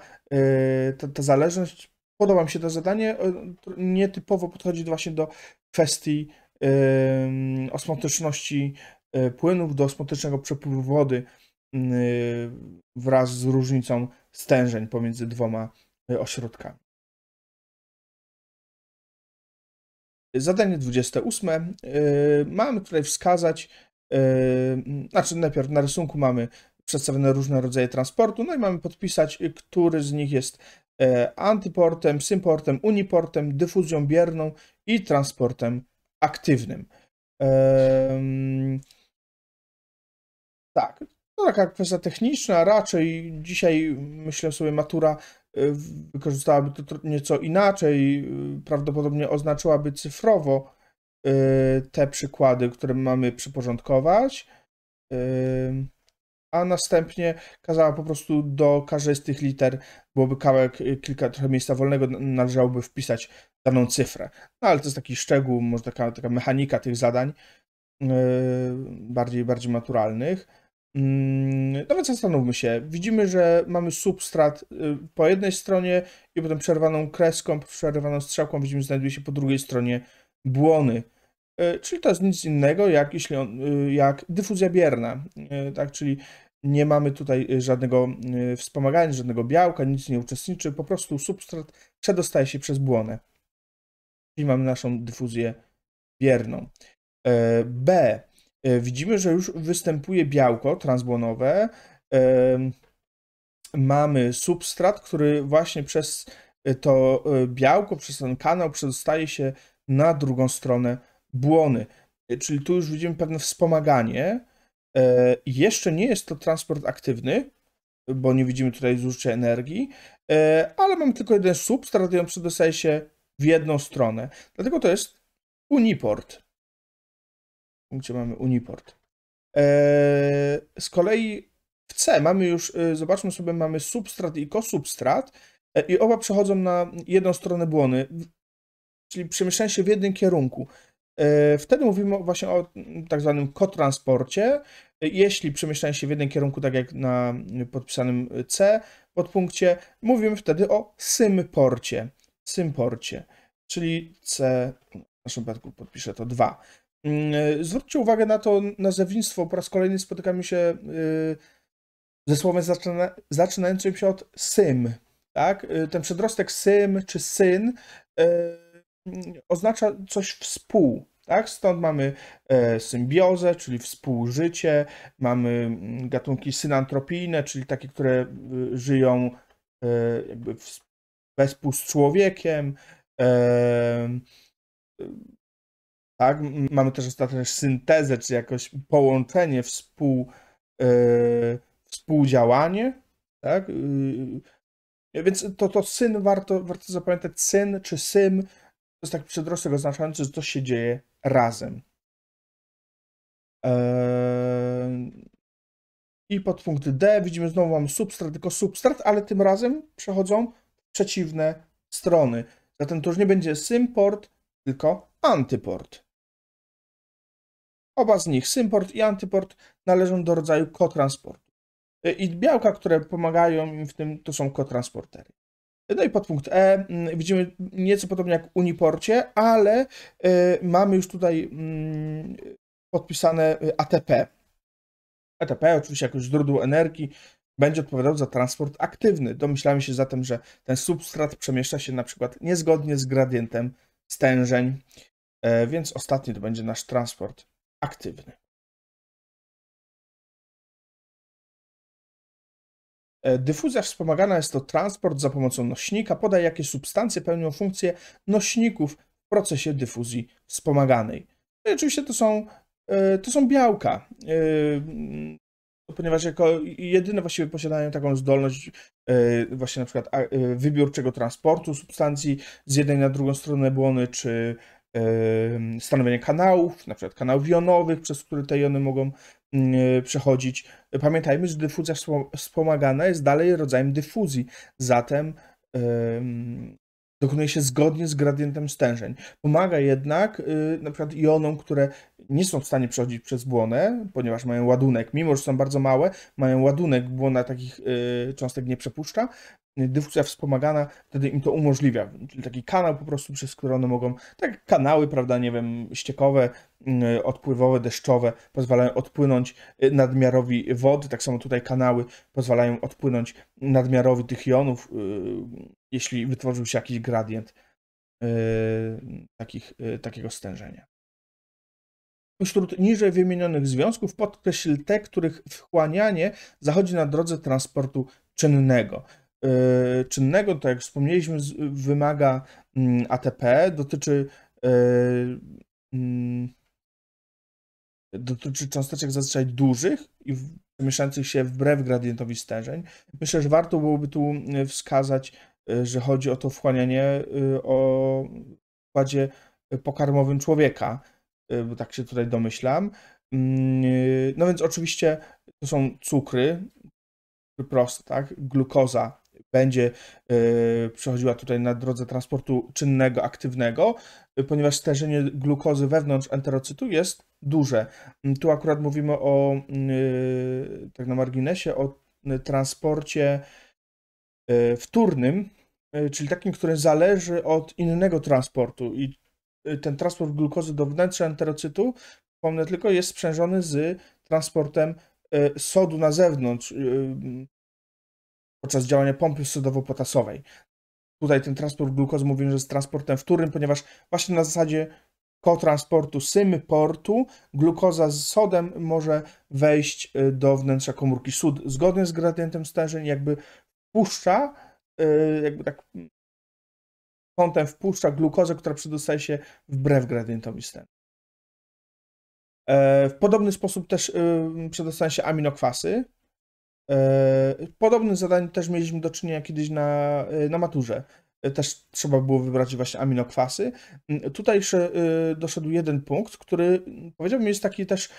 ta, ta zależność. Podoba mi się to zadanie. Nietypowo podchodzi właśnie do kwestii osmotyczności płynów, do osmotycznego przepływu wody wraz z różnicą stężeń pomiędzy dwoma ośrodkami. Zadanie 28. E, mamy tutaj wskazać, e, znaczy najpierw na rysunku mamy przedstawione różne rodzaje transportu, no i mamy podpisać, który z nich jest e, antyportem, symportem, uniportem, dyfuzją bierną i transportem aktywnym. Tak, to taka kwestia techniczna, raczej dzisiaj myślę sobie matura Y, wykorzystałaby to nieco inaczej, y, prawdopodobnie oznaczyłaby cyfrowo y, te przykłady, które mamy przyporządkować, a następnie kazała po prostu do każdej z tych liter byłoby kawałek, kilka trochę miejsca wolnego, należałoby wpisać daną cyfrę. No ale to jest taki szczegół, może taka, taka mechanika tych zadań bardziej, bardziej maturalnych. Mm, Nawet no zastanówmy się. Widzimy, że mamy substrat y, po jednej stronie i potem przerwaną kreską, przerwaną strzałką widzimy, że znajduje się po drugiej stronie błony. Y, czyli to jest nic innego jak, jeśli on, y, jak dyfuzja bierna, tak? czyli nie mamy tutaj żadnego wspomagania, żadnego białka, nic nie uczestniczy, po prostu substrat przedostaje się przez błonę. Czyli mamy naszą dyfuzję bierną. E, B E, widzimy, że już występuje białko transbłonowe. E, mamy substrat, który właśnie przez e, to białko, przez ten kanał przedostaje się na drugą stronę błony. Czyli tu już widzimy pewne wspomaganie. Jeszcze nie jest to transport aktywny, bo nie widzimy tutaj zużycia energii, ale mamy tylko jeden substrat i on przedostaje się w jedną stronę. Dlatego to jest uniport punkcie mamy Uniport. E, z kolei w C mamy już, e, zobaczmy sobie, mamy substrat i kosubstrat e, i oba przechodzą na jedną stronę błony, czyli przemieszczają się w jednym kierunku. Wtedy mówimy właśnie o tak zwanym kotransporcie. Jeśli przemieszczają się w jednym kierunku, tak jak na podpisanym C podpunkcie, mówimy wtedy o symporcie. Symporcie, czyli C, w naszym przypadku podpiszę to 2. Zwróćcie uwagę na to nazewnictwo. Po raz kolejny spotykamy się ze słowem zaczynającym się od sym. Tak? Ten przedrostek sym czy syn oznacza coś współ. Tak? Stąd mamy symbiozę, czyli współżycie, mamy gatunki synantropijne, czyli takie, które żyją jakby wespół z człowiekiem, tak? Mamy też ostatnio syntezę, czy jakoś połączenie, współ, yy, współdziałanie. Tak? Yy, więc to, to syn warto, warto zapamiętać, syn czy sym to jest taki przedrostek oznaczający, że coś się dzieje razem. Yy, i podpunkt D widzimy znowu mam substrat, tylko substrat, ale tym razem przechodzą przeciwne strony. Zatem to już nie będzie symport, tylko antyport. Oba z nich, symport i antyport, należą do rodzaju kotransportu. E, I białka, które pomagają im w tym, to są kotransportery. No i podpunkt E mm, widzimy nieco podobnie jak w Uniporcie, ale e, mamy już tutaj mm, podpisane e, ATP. ATP oczywiście jako źródło energii będzie odpowiadał za transport aktywny. Domyślamy się zatem, że ten substrat przemieszcza się na przykład niezgodnie z gradientem stężeń, więc ostatni to będzie nasz transport aktywny. E, dyfuzja wspomagana jest to transport za pomocą nośnika. Podaj, jakie substancje pełnią funkcję nośników w procesie dyfuzji wspomaganej. No I oczywiście to są, e, to są białka, e, ponieważ jako jedyne właściwie posiadają taką zdolność właśnie na przykład wybiórczego transportu substancji z jednej na drugą stronę błony, czy stanowienie kanałów, na przykład kanałów jonowych, przez które te jony mogą mm, e, przechodzić. Pamiętajmy, że dyfuzja wspomagana jest dalej rodzajem dyfuzji, zatem dokonuje się zgodnie z gradientem stężeń. Pomaga jednak y, na przykład jonom, które nie są w stanie przechodzić przez błonę, ponieważ mają ładunek, mimo że są bardzo małe, mają ładunek, błona takich y, cząstek nie przepuszcza, dyskusja wspomagana wtedy im to umożliwia. Czyli taki kanał po prostu, przez który one mogą, tak kanały, prawda, nie wiem, ściekowe, mm, odpływowe, deszczowe pozwalają odpłynąć y, nadmiarowi wody, tak samo tutaj kanały pozwalają odpłynąć nadmiarowi tych jonów, y, jeśli wytworzył się jakiś gradient y, takich, takiego stężenia. Wśród niżej wymienionych związków podkreśl te, których wchłanianie zachodzi na drodze transportu czynnego. E, czynnego, tak jak wspomnieliśmy, wymaga mm, ATP, dotyczy e, mm, dotyczy cząsteczek zazwyczaj dużych i mieszających się wbrew gradientowi stężeń. Myślę, że warto byłoby tu e, wskazać, że chodzi o to wchłanianie o układzie pokarmowym człowieka, bo tak się tutaj domyślam. Mm, no więc oczywiście to są cukry, proste, tak? Glukoza będzie e, przechodziła tutaj na drodze transportu czynnego, aktywnego, ponieważ stężenie glukozy wewnątrz enterocytu jest duże. Mm, tu akurat mówimy o, mm, e, tak na marginesie, o e, transporcie wtórnym, czyli takim, który zależy od innego transportu i ten transport glukozy do wnętrza enterocytu, wspomnę tylko, jest sprzężony z transportem sodu na zewnątrz podczas działania pompy sodowo-potasowej. Tutaj ten transport glukozy mówimy, że jest transportem wtórnym, ponieważ właśnie na zasadzie kotransportu symportu glukoza z sodem może wejść y, do wnętrza komórki sód zgodnie z gradientem stężeń, jakby wpuszcza, y, jakby tak kątem wpuszcza glukozę, która przedostaje się wbrew gradientowi stężeń. E, w podobny sposób też y, przedostają się aminokwasy, E, podobnym zadanie też mieliśmy do czynienia kiedyś na, e, na maturze. E, też trzeba było wybrać właśnie aminokwasy. Mm, tutaj jeszcze doszedł jeden punkt, który mm, powiedziałbym jest taki też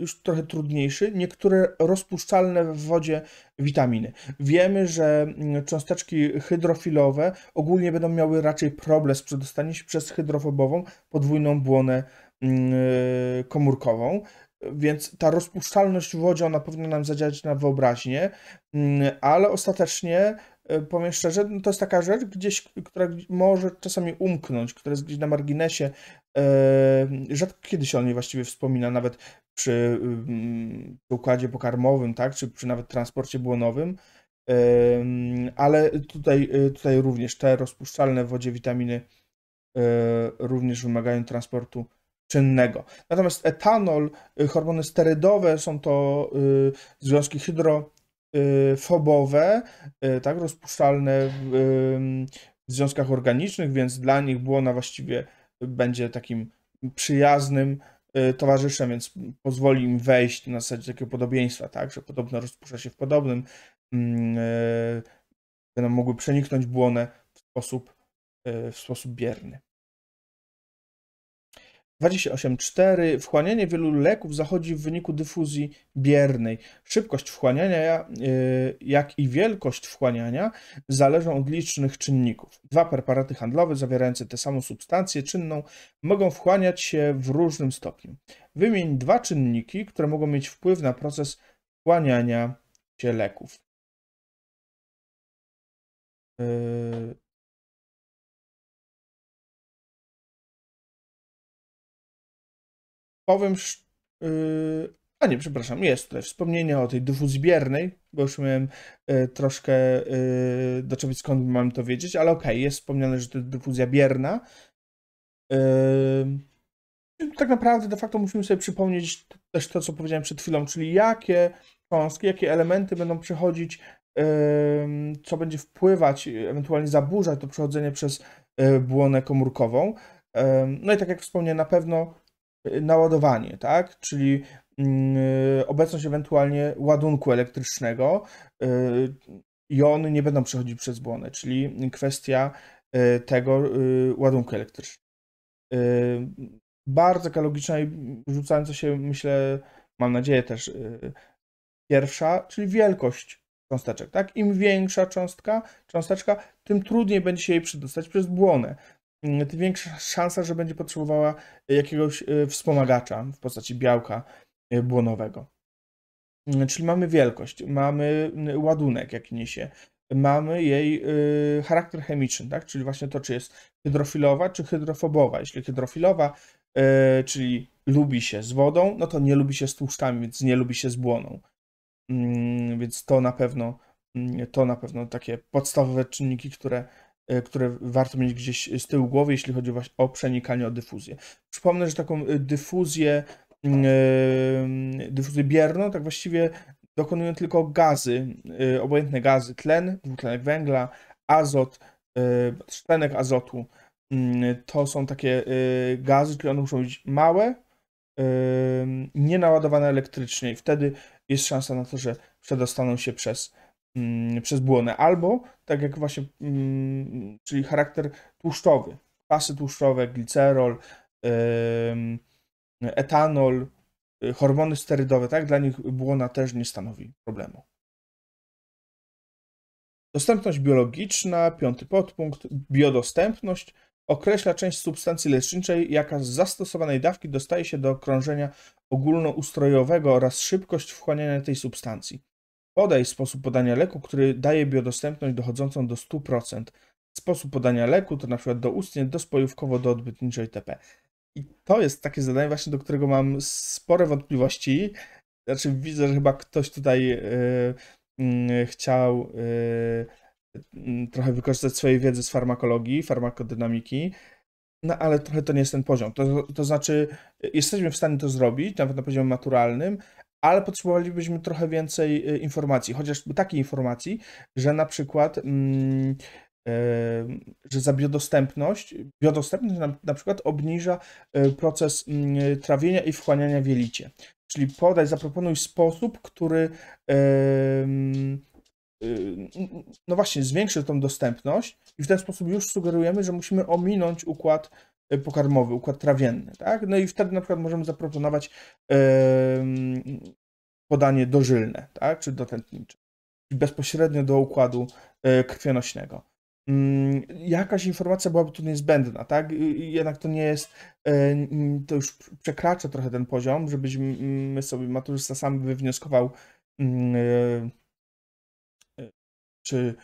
już trochę trudniejszy. Niektóre rozpuszczalne w wodzie witaminy. Wiemy, że mm, cząsteczki hydrofilowe ogólnie będą miały raczej problem z przedostaniem się przez hydrofobową podwójną błonę Mm, y, komórkową, więc ta rozpuszczalność w wodzie, ona powinna nam zadziałać na wyobraźnię, mm, ale ostatecznie, y, powiem szczerze, no to jest taka rzecz, gdzieś, która może czasami umknąć, która jest gdzieś na marginesie. Y, rzadko kiedy się o niej właściwie wspomina, nawet przy, układzie pokarmowym, tak, czy przy nawet transporcie błonowym, ale tutaj, tutaj również te rozpuszczalne w wodzie witaminy również wymagają transportu czynnego. Natomiast etanol, y, hormony sterydowe są to y, związki hydrofobowe, y, tak, rozpuszczalne w związkach organicznych, więc dla nich błona właściwie będzie takim przyjaznym towarzyszem, więc pozwoli im wejść na zasadzie takiego podobieństwa, tak, że podobno rozpuszcza się w podobnym, mm, będą mogły przeniknąć błonę w sposób, w sposób bierny. 28.4. Wchłanianie wielu leków zachodzi w wyniku dyfuzji biernej. Szybkość wchłaniania, e, jak i wielkość wchłaniania zależą od licznych czynników. Dwa preparaty handlowe zawierające tę samą substancję czynną mogą wchłaniać się w różnym stopniu. Wymień dwa czynniki, które mogą mieć wpływ na proces wchłaniania się leków. E, powiem. Yy, a nie, przepraszam, jest tutaj wspomnienie o tej dwóch bo już miałem y, troszkę y, czego skąd mam to wiedzieć, ale okej, okay, jest wspomniane, że to dyfuzja bierna. Yy, tak naprawdę de facto musimy sobie przypomnieć też to, co powiedziałem przed chwilą, czyli jakie kąski, jakie elementy będą przechodzić, yy, co będzie wpływać, ewentualnie zaburzać to przechodzenie przez yy, błonę komórkową. Y, no i tak jak wspomnę, na pewno Y, naładowanie, tak? Czyli mm, y, obecność ewentualnie ładunku elektrycznego y, i one nie będą przechodzić przez błonę, czyli kwestia tego ładunku elektrycznego. Bardzo ekologiczna i rzucająca się, myślę, mam nadzieję też pierwsza, czyli wielkość cząsteczek, tak? Im większa cząstka, cząsteczka, tym trudniej będzie się jej przedostać przez błonę tym większa szansa, że będzie potrzebowała e, jakiegoś e, wspomagacza w postaci białka e, błonowego. Czyli mamy wielkość, mamy ładunek, jaki niesie, mamy jej charakter chemiczny, tak? czyli właśnie to, czy jest hydrofilowa, czy hydrofobowa. Jeśli hydrofilowa, czyli lubi się z wodą, no to nie lubi się z tłuszczami, więc nie lubi się z błoną. Mm, więc to na pewno, mm, to na pewno takie podstawowe czynniki, które E, które warto mieć gdzieś z tyłu głowy, jeśli chodzi właśnie o przenikanie, o dyfuzję. Przypomnę, że taką e, dyfuzję, mm, e, mm, dyfuzję bierną tak właściwie dokonują tylko gazy, obojętne gazy, tlen, dwutlenek węgla, azot, tlenek azotu. Mm, to są takie gazy, które one muszą być małe, nienaładowane elektrycznie i wtedy jest szansa na to, że przedostaną się przez Mm, przez błonę, albo tak jak właśnie, mm, czyli charakter tłuszczowy, kwasy tłuszczowe, glicerol, etanol, y, hormony sterydowe, tak, dla nich błona też nie stanowi problemu. Dostępność biologiczna, piąty podpunkt, biodostępność określa część substancji leczniczej, jaka z zastosowanej dawki dostaje się do krążenia ogólnoustrojowego oraz szybkość wchłaniania tej substancji. Podaj sposób podania leku, który daje biodostępność dochodzącą do 100%. Sposób podania leku to na przykład doustnie, dospojówkowo, do odbytniczej TP. I to jest takie zadanie właśnie, do którego mam spore wątpliwości. Znaczy widzę, że chyba ktoś tutaj yy, yy, chciał yy, trochę wykorzystać swojej wiedzy z farmakologii, farmakodynamiki, no ale trochę to nie jest ten poziom. To, to znaczy, e, jesteśmy w stanie to zrobić, nawet na poziomie maturalnym, ale potrzebowalibyśmy trochę więcej y, informacji, chociażby takiej informacji, że na przykład, mm, e, że za biodostępność, biodostępność na, na przykład obniża e, proces mm, trawienia i wchłaniania w jelicie. Czyli podaj, zaproponuj sposób, który e, no właśnie, zwiększy tą dostępność i w ten sposób już sugerujemy, że musimy ominąć układ E, pokarmowy, układ trawienny, tak? No i wtedy na przykład możemy zaproponować yy, podanie dożylne, tak? Czy dotętnicze, bezpośrednio do układu e, krwionośnego. Mm, jakaś informacja byłaby tu niezbędna, tak? Y, y, jednak to nie jest, to już przekracza trochę ten poziom, żebyśmy sobie maturzysta sam wywnioskował, mm, czy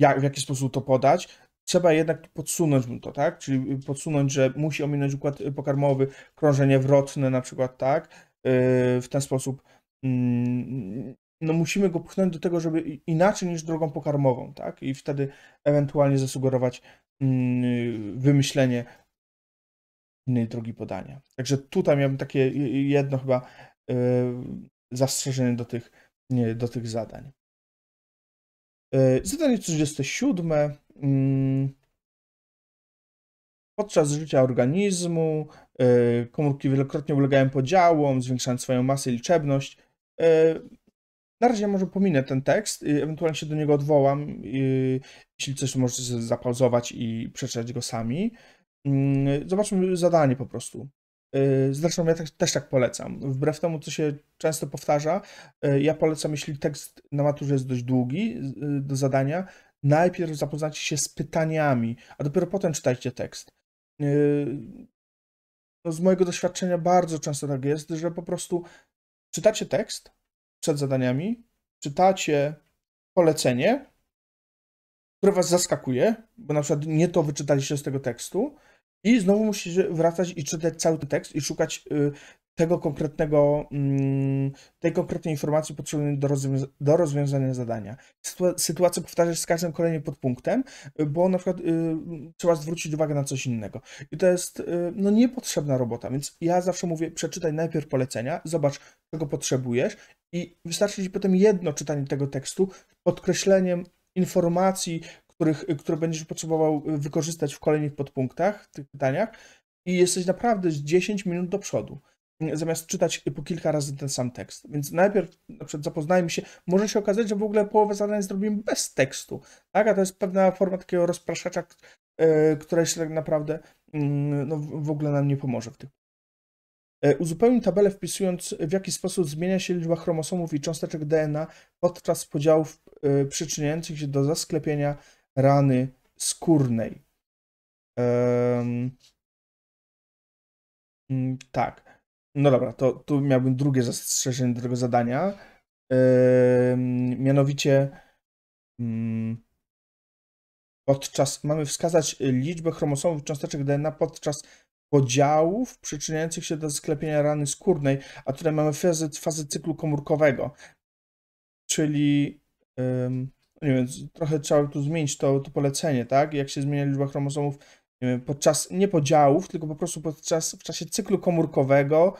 jak, w jaki sposób to podać, trzeba jednak podsunąć mu to, tak? Czyli y, podsunąć, że musi ominąć układ y, pokarmowy, krążenie wrotne na przykład, tak? Y, w ten sposób mm, no musimy go pchnąć do tego, żeby inaczej niż drogą pokarmową, tak? I wtedy ewentualnie zasugerować mm, wymyślenie innej drogi podania. Także tutaj miałbym takie jedno chyba zastrzeżenie do tych, do tych zadań. Zadanie 37 Mm. Podczas życia organizmu y, komórki wielokrotnie ulegają podziałom, zwiększając swoją masę i liczebność. Y, na razie może pominę ten tekst, y, ewentualnie się do niego odwołam. Jeśli coś, to możecie zapauzować i przeczytać go sami. Mm, zobaczmy zadanie po prostu. Zresztą ja też tak polecam. Wbrew temu, co się często powtarza, ja polecam, jeśli tekst na maturze jest dość długi do zadania, najpierw zapoznacie się z pytaniami, a dopiero potem czytajcie tekst. No z mojego doświadczenia bardzo często tak jest, że po prostu czytacie tekst przed zadaniami, czytacie polecenie, które was zaskakuje, bo na przykład nie to wyczytaliście z tego tekstu, i znowu musicie wracać i czytać cały ten tekst i szukać yy, tego konkretnego, mm, tej konkretnej informacji potrzebnej do, rozwiąza do rozwiązania zadania. Sytuację powtarzasz z każdym kolejnym podpunktem, bo na przykład y, trzeba zwrócić uwagę na coś innego. I to jest y, no, niepotrzebna robota, więc ja zawsze mówię, przeczytaj najpierw polecenia, zobacz, czego potrzebujesz i wystarczy ci potem jedno czytanie tego tekstu z podkreśleniem informacji, których, które będziesz potrzebował y, wykorzystać w kolejnych podpunktach, w tych pytaniach i jesteś naprawdę z 10 minut do przodu zamiast czytać po kilka razy ten sam tekst. Więc najpierw na przykład zapoznajmy się, może się okazać, że w ogóle połowę zadań zrobimy bez tekstu, tak? A to jest pewna forma takiego rozpraszacza, yy, która się tak naprawdę mm, no, w ogóle nam nie pomoże w tym. E, uzupełnij tabelę wpisując, w jaki sposób zmienia się liczba chromosomów i cząsteczek DNA podczas podziałów e, przyczyniających się do zasklepienia rany skórnej. Mm, tak. No dobra, to tu miałbym drugie zastrzeżenie do tego zadania. Yy, mianowicie yy, podczas mamy wskazać liczbę chromosomów cząsteczek DNA podczas podziałów przyczyniających się do sklepienia rany skórnej, a tutaj mamy fazę, fazę cyklu komórkowego. Czyli yy, nie wiem, trochę trzeba tu zmienić to, to polecenie, tak? Jak się zmienia liczba chromosomów Y, podczas nie podziałów, tylko po prostu podczas, w czasie cyklu komórkowego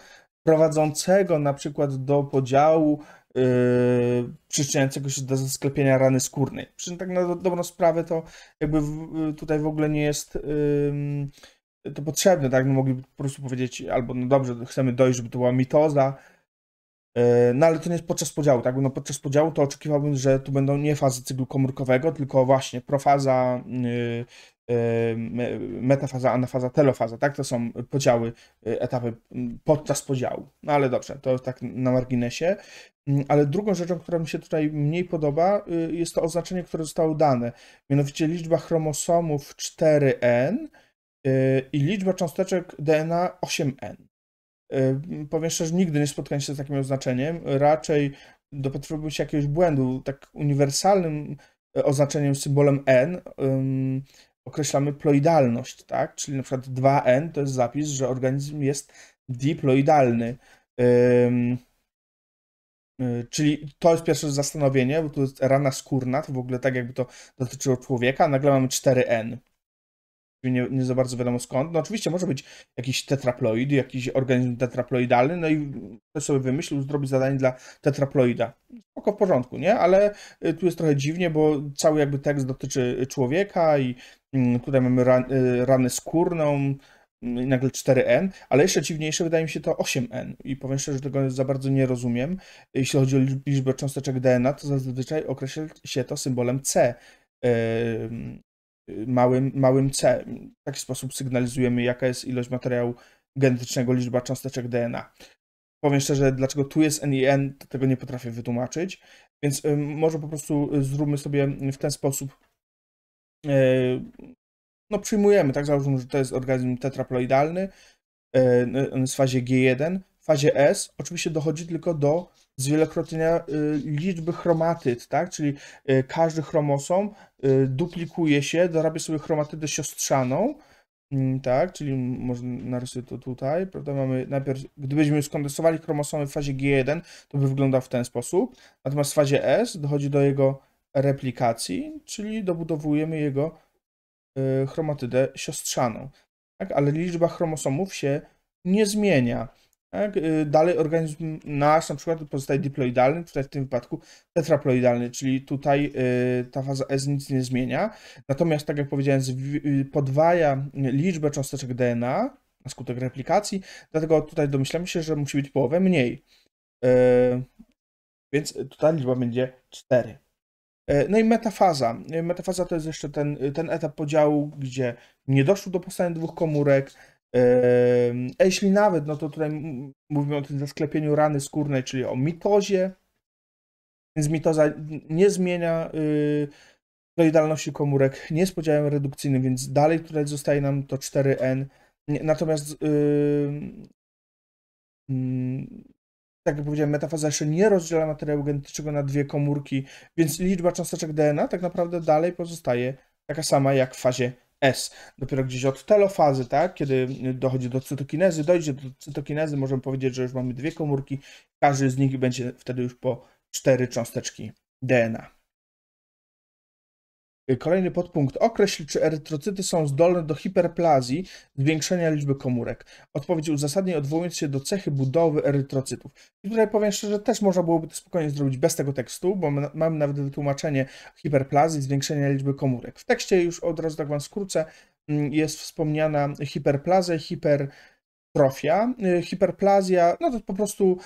prowadzącego na przykład do podziału yy, przyczyniającego się do zasklepienia rany skórnej. Przy tym tak na do, dobrą sprawę to jakby w, y, tutaj w ogóle nie jest yy, to potrzebne, tak? No mogliby po prostu powiedzieć albo no dobrze, chcemy dojść, żeby to była mitoza, E, no ale to nie jest podczas podziału, tak? No podczas podziału to oczekiwałbym, że tu będą nie fazy cyklu komórkowego, tylko właśnie profaza, y, y, metafaza, anafaza, telofaza, tak? To są podziały, y, etapy podczas podziału. No ale dobrze, to tak na marginesie. Mm, ale drugą rzeczą, która mi się tutaj mniej podoba, jest to oznaczenie, które zostało dane. Mianowicie liczba chromosomów 4N i liczba cząsteczek DNA 8N. Powiem szczerze, nigdy nie spotkałem się z takim oznaczeniem. Raczej dopatrzyłbym się jakiegoś błędu. Tak uniwersalnym e, oznaczeniem, symbolem N określamy ploidalność, tak? Czyli na przykład 2N to jest zapis, że organizm jest diploidalny. E, czyli to jest pierwsze zastanowienie, bo tu jest rana skórna, to w ogóle tak jakby to dotyczyło człowieka, nagle mamy 4N nie, nie za bardzo wiadomo skąd. No oczywiście może być jakiś tetraploid, jakiś organizm tetraploidalny, no i ktoś sobie wymyślił zrobić zadanie dla tetraploida. Spoko, w porządku, nie? Ale y, tu jest trochę dziwnie, bo cały jakby tekst dotyczy człowieka i mm, tutaj mamy ran, y, rany skórną, mm, i nagle 4N, ale jeszcze dziwniejsze wydaje mi się to 8N i powiem szczerze, że tego za bardzo nie rozumiem. Jeśli chodzi o liczbę cząsteczek DNA, to zazwyczaj określa się to symbolem C małym, małym C. W taki sposób sygnalizujemy, jaka jest ilość materiału genetycznego, liczba cząsteczek DNA. Powiem szczerze, dlaczego tu jest N i N, tego nie potrafię wytłumaczyć, więc y, może po prostu y, zróbmy sobie w ten sposób. Y, no przyjmujemy, tak, załóżmy, że to jest organizm tetraploidalny, z fazie G1, w fazie S oczywiście dochodzi tylko do zwielokrotnienia y, liczby chromatyd, tak? Czyli y, każdy chromosom y, duplikuje się, dorabia sobie chromatydę siostrzaną, mm, tak, czyli może narysuję to tutaj, prawda, mamy najpierw, gdybyśmy skondensowali chromosomy w fazie G1, to by wyglądał w ten sposób, natomiast w fazie S dochodzi do jego replikacji, czyli dobudowujemy jego chromatydę siostrzaną, tak, ale liczba chromosomów się nie zmienia tak? Y, dalej organizm nasz na przykład pozostaje diploidalny, tutaj w tym wypadku tetraploidalny, czyli tutaj y, ta faza S nic nie zmienia. Natomiast, tak jak powiedziałem, y, podwaja liczbę cząsteczek DNA na skutek replikacji, dlatego tutaj domyślamy się, że musi być połowę mniej. Więc tutaj liczba będzie 4. No i metafaza. Metafaza to jest jeszcze ten, ten etap podziału, gdzie nie doszło do powstania dwóch komórek, a jeśli nawet, no to tutaj mówimy o tym zasklepieniu rany skórnej, czyli o mitozie. Więc mitoza nie zmienia y, doidalności komórek, nie jest podziałem redukcyjnym, więc dalej tutaj zostaje nam to 4N. Natomiast y, mm, tak jak powiedziałem, metafaza jeszcze nie rozdziela materiału genetycznego na dwie komórki, więc liczba cząsteczek DNA tak naprawdę dalej pozostaje taka sama jak w fazie S. Dopiero gdzieś od telofazy, tak, kiedy dochodzi do cytokinezy, dojdzie do cytokinezy, możemy powiedzieć, że już mamy dwie komórki, każdy z nich będzie wtedy już po cztery cząsteczki DNA. Kolejny podpunkt. Określ, czy erytrocyty są zdolne do hiperplazji, zwiększenia liczby komórek. Odpowiedź uzasadnij, odwołując się do cechy budowy erytrocytów. I tutaj powiem szczerze, też można byłoby to spokojnie zrobić bez tego tekstu, bo mamy nawet wytłumaczenie hiperplazji, zwiększenia liczby komórek. W tekście już od razu tak Wam skrócę, mm, jest wspomniana hiperplazja, hiper trofia. Y, hiperplazja, no to po prostu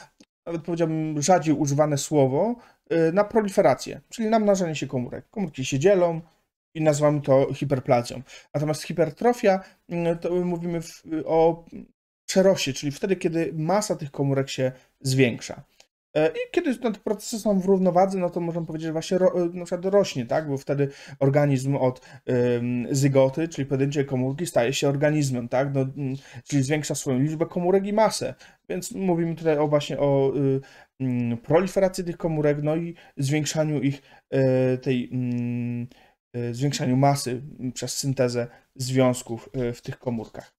nawet powiedziałbym rzadziej używane słowo, y, na proliferację, czyli na mnażanie się komórek. Komórki się dzielą i nazywamy to hiperplazją. Natomiast hipertrofia, y, to mówimy y, o przerosie, czyli wtedy, kiedy masa tych komórek się zwiększa. E, I kiedy te procesy są w równowadze, no to możemy powiedzieć, że właśnie ro, na przykład rośnie, tak? Bo wtedy organizm od zygoty, czyli pojedynczej komórki, staje się organizmem, tak? No, mm, czyli zwiększa swoją liczbę komórek i masę. Więc mówimy tutaj o właśnie o y, mm, proliferacji tych komórek, no i zwiększaniu ich y, tej mm, y, zwiększaniu masy mm, przez syntezę związków y, w tych komórkach.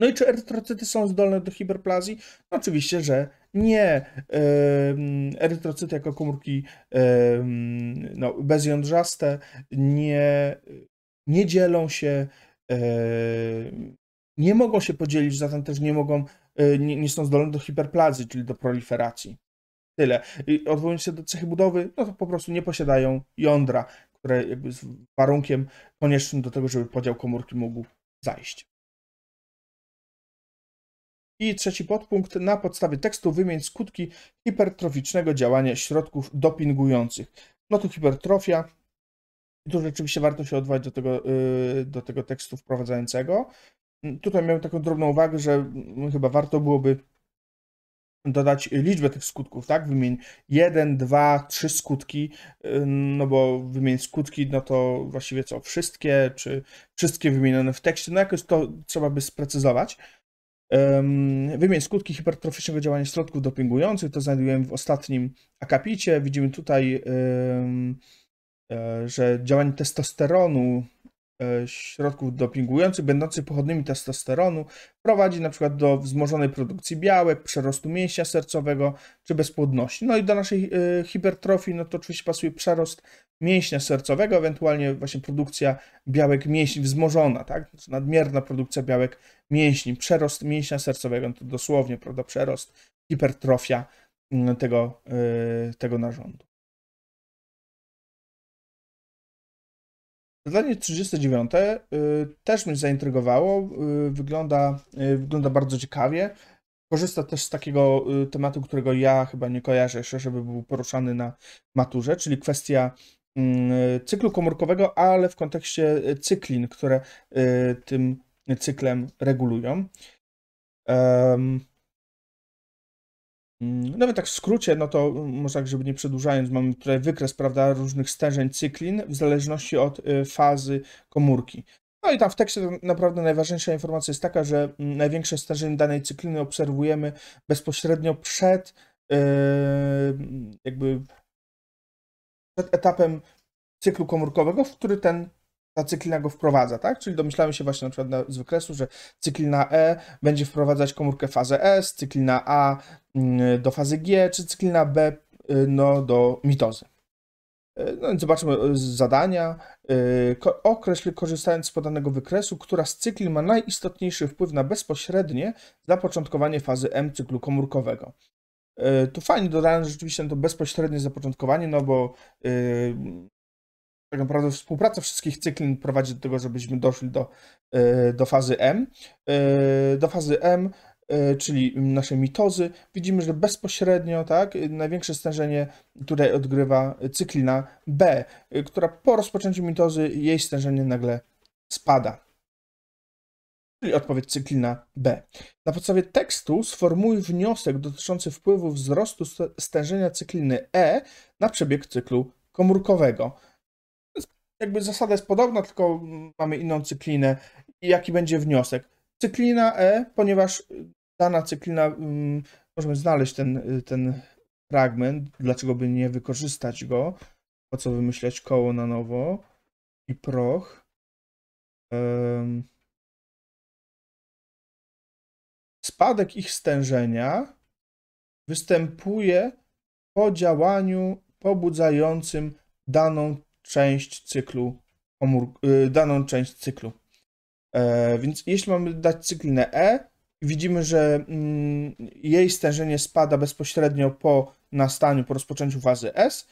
No i czy erytrocyty są zdolne do hiperplazji? No oczywiście, że nie. Y, erytrocyty jako komórki y, no, bezjądrzaste nie, nie dzielą się, nie mogą się podzielić, zatem też nie mogą Y, nie, nie są zdolne do hiperplazy, czyli do proliferacji. Tyle. I odwołując się do cechy budowy, no to po prostu nie posiadają jądra, które jakby jest warunkiem koniecznym do tego, żeby podział komórki mógł zajść. I trzeci podpunkt. Na podstawie tekstu wymień skutki hipertroficznego działania środków dopingujących. No tu hipertrofia. Tu rzeczywiście warto się odwołać do tego, y, do tego tekstu wprowadzającego. Tutaj miałem taką drobną uwagę, że mm, chyba warto byłoby dodać liczbę tych skutków, tak? Wymień jeden, dwa, trzy skutki, no bo wymień skutki, no to właściwie co, wszystkie, czy wszystkie wymienione w tekście, no jakoś to trzeba by sprecyzować. Wymień skutki hipertroficznego działania środków dopingujących, to znajdujemy w ostatnim akapicie. Widzimy tutaj, e, że działanie testosteronu E, środków dopingujących będących pochodnymi testosteronu prowadzi na przykład do wzmożonej produkcji białek, przerostu mięśnia sercowego czy bezpłodności. No i do naszej e, hipertrofii no to oczywiście pasuje przerost mięśnia sercowego, ewentualnie właśnie produkcja białek mięśni wzmożona, tak? Znaczy nadmierna produkcja białek mięśni, przerost mięśnia sercowego, no to dosłownie, prawda, przerost, hipertrofia mm, tego, e, tego narządu. Zadanie 39 y, też mnie zaintrygowało, y, wygląda, y, wygląda bardzo ciekawie. Korzysta też z takiego y, tematu, którego ja chyba nie kojarzę jeszcze, żeby był poruszany na maturze, czyli kwestia mm, cyklu komórkowego, ale w kontekście y, cyklin, które y, tym cyklem regulują. Um, Mm, nawet tak w skrócie, no to mm, może tak, żeby nie przedłużając, mamy tutaj wykres, prawda, różnych stężeń cyklin w zależności od y, fazy komórki. No i tam w tekście naprawdę najważniejsza informacja jest taka, że mm, największe stężenie danej cykliny obserwujemy bezpośrednio przed y, jakby przed etapem cyklu komórkowego, w który ten ta cyklina go wprowadza, tak? Czyli domyślamy się właśnie na przykład z wykresu, że cyklina E będzie wprowadzać komórkę fazę S, cyklina A mm, do fazy G, czy cyklina B y, no, do mitozy. Y, no więc zobaczmy y, zadania. Określ, korzystając z podanego wykresu, która z cykli ma najistotniejszy wpływ na bezpośrednie zapoczątkowanie fazy M cyklu komórkowego. Tu fajnie dodałem rzeczywiście to bezpośrednie zapoczątkowanie, no bo tak naprawdę współpraca wszystkich cyklin prowadzi do tego, żebyśmy doszli do, e, do fazy M. E, do fazy M, e, czyli naszej mitozy, widzimy, że bezpośrednio tak, największe stężenie tutaj odgrywa cyklina B, która po rozpoczęciu mitozy jej stężenie nagle spada. Czyli odpowiedź cyklina B. Na podstawie tekstu sformułuj wniosek dotyczący wpływu wzrostu stężenia cykliny E na przebieg cyklu komórkowego jakby zasada jest podobna, tylko mamy inną cyklinę. I jaki będzie wniosek? Cyklina E, ponieważ dana cyklina, mm, możemy znaleźć ten, ten fragment, dlaczego by nie wykorzystać go, po co wymyślać koło na nowo i proch. spadek ich stężenia występuje po działaniu pobudzającym daną część cyklu, y, daną część cyklu. E, więc jeśli mamy dać cyklinę E, widzimy, że mm, jej stężenie spada bezpośrednio po nastaniu, po rozpoczęciu fazy S.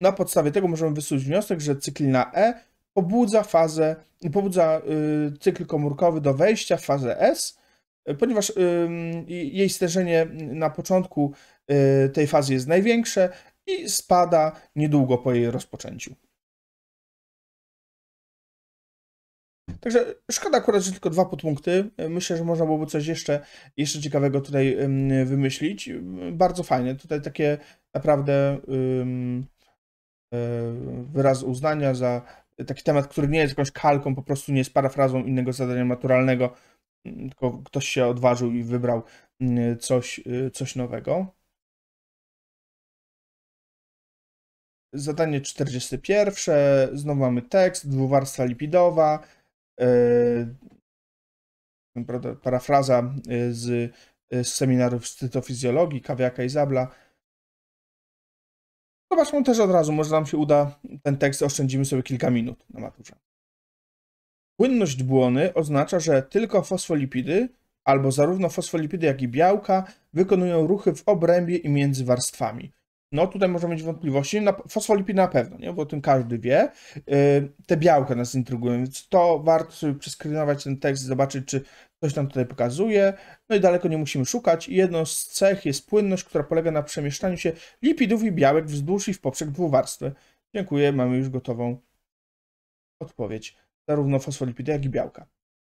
Na podstawie tego możemy wysunąć wniosek, że cyklina E pobudza fazę, pobudza y, cykl komórkowy do wejścia w fazę S, y, ponieważ jej stężenie na początku tej fazy jest największe, i spada niedługo po jej rozpoczęciu. Także szkoda akurat, że tylko dwa podpunkty. Myślę, że można byłoby coś jeszcze, jeszcze ciekawego tutaj wymyślić. Bardzo fajne. Tutaj takie naprawdę e, wyraz uznania za taki temat, który nie jest jakąś kalką, po prostu nie jest parafrazą innego zadania maturalnego, tylko ktoś się odważył i wybrał mm, coś, e, coś nowego. Zadanie 41. Znowu mamy tekst, dwuwarstwa lipidowa. E, parafraza e, z, e, z seminariów z cytofizjologii Kawiaka i Zabla. Zobaczmy też od razu, może nam się uda ten tekst, oszczędzimy sobie kilka minut na maturze. Płynność błony oznacza, że tylko fosfolipidy, albo zarówno fosfolipidy, jak i białka, wykonują ruchy w obrębie i między warstwami. No tutaj możemy mieć wątpliwości. Na, fosfolipidy na pewno, nie? bo o tym każdy wie. Y, te białka nas intrygują, więc to warto sobie przeskrynować ten tekst, zobaczyć, czy coś tam tutaj pokazuje. No i daleko nie musimy szukać. Jedną z cech jest płynność, która polega na przemieszczaniu się lipidów i białek wzdłuż i w poprzek dwuwarstwy. Dziękuję, mamy już gotową odpowiedź. Zarówno fosfolipidy, jak i białka.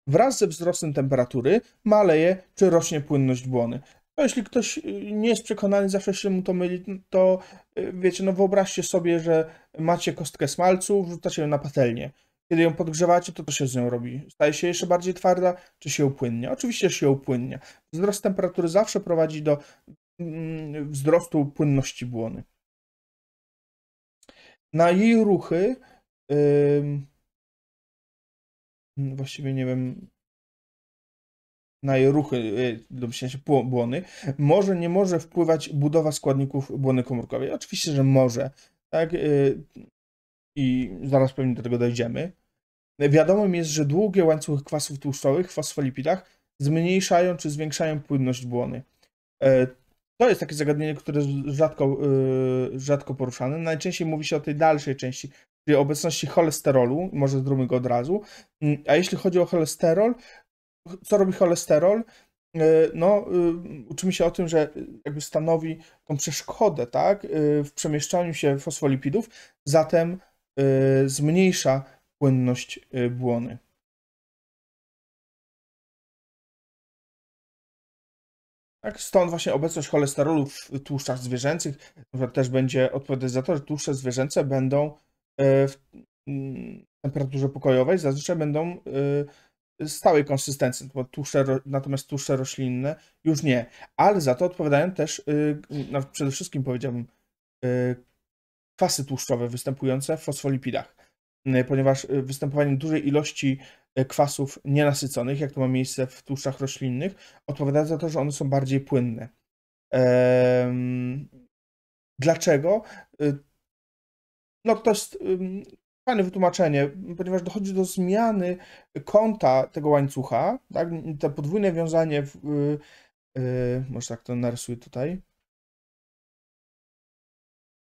Wraz ze wzrostem temperatury maleje czy rośnie płynność błony. No, jeśli ktoś y, nie jest przekonany, zawsze się mu to myli, to y, wiecie, no wyobraźcie sobie, że macie kostkę smalcu, wrzucacie ją na patelnię. Kiedy ją podgrzewacie, to co się z nią robi? Staje się jeszcze bardziej twarda, czy się upłynnia? Oczywiście się upłynnie. Wzrost temperatury zawsze prowadzi do mm, wzrostu płynności błony. Na jej ruchy, yy, właściwie nie wiem, na jej ruchy lub e, się błony, może nie może wpływać budowa składników błony komórkowej? Oczywiście, że może, tak? E, I zaraz pewnie do tego dojdziemy. Wiadomo jest, że długie łańcuchy kwasów tłuszczowych w fosfolipidach zmniejszają czy zwiększają płynność błony. E, to jest takie zagadnienie, które jest rzadko, rzadko poruszane. Najczęściej mówi się o tej dalszej części, czyli obecności cholesterolu, może zróbmy go od razu. Mm, a jeśli chodzi o cholesterol, co robi cholesterol? E, no, e, uczymy się o tym, że jakby stanowi tą przeszkodę, tak, e, w przemieszczaniu się fosfolipidów, zatem zmniejsza płynność błony. Tak, stąd właśnie obecność cholesterolu w tłuszczach zwierzęcych też będzie odpowiadać za to, że tłuszcze zwierzęce będą w mm, temperaturze pokojowej zazwyczaj będą stałej konsystencji, tłuszcze, natomiast tłuszcze roślinne już nie. Ale za to odpowiadają też, y, no, przede wszystkim powiedziałbym, y, kwasy tłuszczowe występujące w fosfolipidach, y, ponieważ występowanie dużej ilości kwasów nienasyconych, jak to ma miejsce w tłuszczach roślinnych, odpowiada za to, że one są bardziej płynne. Dlaczego? No to jest fajne wytłumaczenie, ponieważ dochodzi do zmiany kąta tego łańcucha, tak? podwójne wiązanie, w, yy, może tak to narysuję tutaj.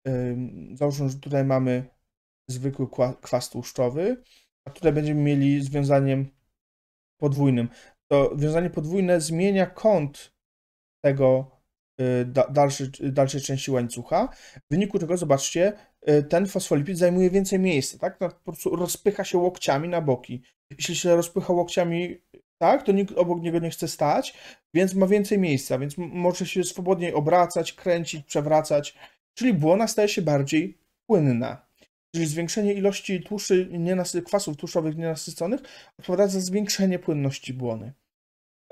Yy, załóżmy, że tutaj mamy zwykły kwas tłuszczowy, a tutaj będziemy mieli związaniem podwójnym. To wiązanie podwójne zmienia kąt tego Y, dalszej, y, dalszej części łańcucha, w wyniku czego, zobaczcie, y, ten fosfolipid zajmuje więcej miejsca, tak? Po prostu rozpycha się łokciami na boki. Jeśli się rozpycha łokciami tak, to nikt obok niego nie chce stać, więc ma więcej miejsca, więc może się swobodniej obracać, kręcić, przewracać, czyli błona staje się bardziej płynna. Czyli zwiększenie ilości tłuszczy, kwasów tłuszczowych nienasyconych odpowiada za zwiększenie płynności błony.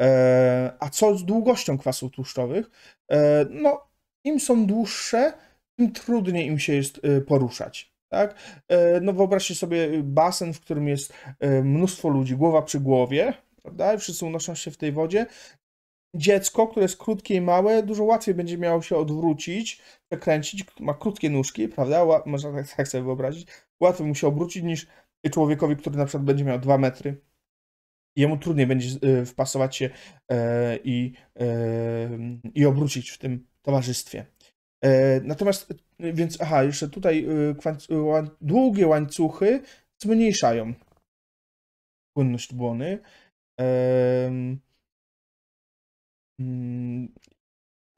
E, a co z długością kwasów tłuszczowych? E, no, im są dłuższe, tym trudniej im się jest e, poruszać. Tak? No wyobraźcie sobie basen, w którym jest mnóstwo ludzi, głowa przy głowie, prawda? I wszyscy unoszą się w tej wodzie. Dziecko, które jest krótkie i małe, dużo łatwiej będzie miało się odwrócić, przekręcić, ma krótkie nóżki, prawda? można tak, tak sobie wyobrazić. Łatwiej mu się obrócić niż człowiekowi, który na przykład będzie miał 2 metry jemu trudniej będzie e, wpasować się e, i, e, i obrócić w tym towarzystwie. Natomiast, więc aha, jeszcze tutaj długie łańcuchy zmniejszają płynność błony. Mm,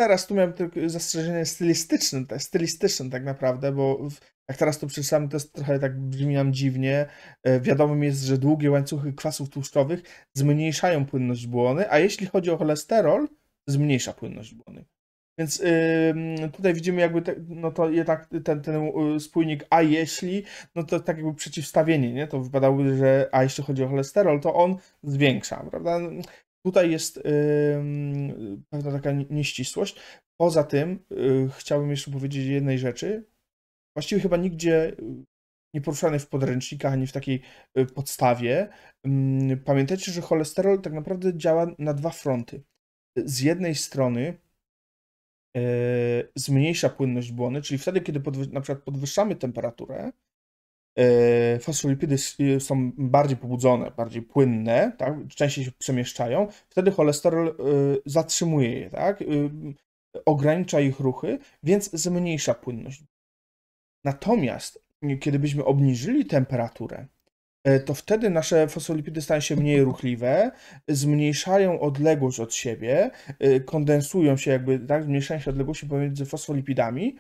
teraz tu miałem tylko zastrzeżenie stylistyczne, stylistyczne tak naprawdę, bo jak teraz to przeczytamy, to jest trochę tak brzmi nam dziwnie. E, Wiadomo jest, że długie łańcuchy kwasów tłuszczowych zmniejszają płynność błony, a jeśli chodzi o cholesterol, zmniejsza płynność błony. Więc yy, tutaj widzimy jakby te, no to jednak ten, ten spójnik a jeśli, no to tak jakby przeciwstawienie, nie? To wypadałoby, że a jeśli chodzi o cholesterol, to on zwiększa, prawda? Tutaj jest yy, pewna taka nieścisłość. Poza tym yy, chciałbym jeszcze powiedzieć jednej rzeczy, właściwie chyba nigdzie y, nie poruszany w podręcznikach ani w takiej y, podstawie. Mm, pamiętajcie, że cholesterol tak naprawdę działa na dwa fronty. Z jednej strony e, zmniejsza płynność błony, czyli wtedy, kiedy np. na przykład podwyższamy temperaturę, e, fosfolipidy y, są bardziej pobudzone, bardziej płynne, tak? częściej się przemieszczają, wtedy cholesterol zatrzymuje je, tak? ogranicza ich ruchy, więc zmniejsza płynność Natomiast kiedy byśmy obniżyli temperaturę, e, to wtedy nasze fosfolipidy stają się mniej ruchliwe, zmniejszają odległość od siebie, e, kondensują się jakby, tak, zmniejszają się odległości pomiędzy fosfolipidami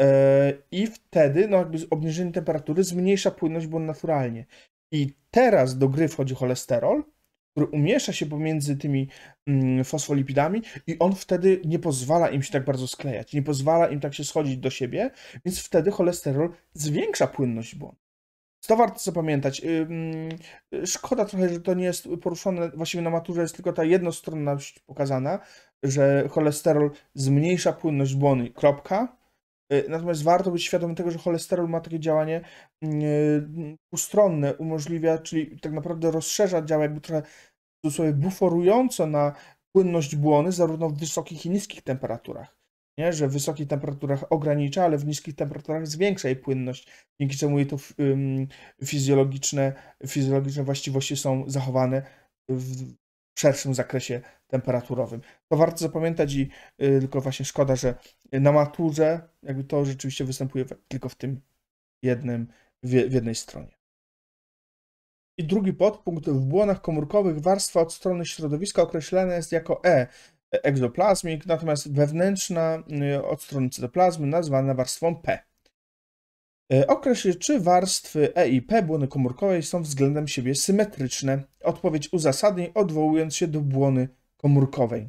e, i wtedy, no jakby obniżenie temperatury zmniejsza płynność, bo naturalnie. I teraz do gry wchodzi cholesterol, który umieszcza się pomiędzy tymi mm, fosfolipidami i on wtedy nie pozwala im się tak bardzo sklejać, nie pozwala im tak się schodzić do siebie, więc wtedy cholesterol zwiększa płynność błonu. To warto zapamiętać. Y, szkoda trochę, że to nie jest poruszone właściwie na maturze, jest tylko ta jednostronność pokazana, że cholesterol zmniejsza płynność błony, kropka, Y, natomiast warto być świadomy tego, że cholesterol ma takie działanie y, ustronne, umożliwia, czyli tak naprawdę rozszerza działa jakby trochę w buforująco na płynność błony zarówno w wysokich i niskich temperaturach. Nie, że w wysokich temperaturach ogranicza, ale w niskich temperaturach zwiększa jej płynność, dzięki czemu jej to fizjologiczne, fizjologiczne właściwości są zachowane w szerszym zakresie temperaturowym. To warto zapamiętać i y, tylko właśnie szkoda, że na maturze jakby to rzeczywiście występuje tylko w tym jednym, w, w jednej stronie. I drugi podpunkt w błonach komórkowych warstwa od strony środowiska określana jest jako E, e egzoplazmik, natomiast wewnętrzna y, od strony cytoplazmy nazwana warstwą P. E, Określ, czy warstwy E i P błony komórkowej są względem siebie symetryczne. Odpowiedź uzasadnij, odwołując się do błony komórkowej.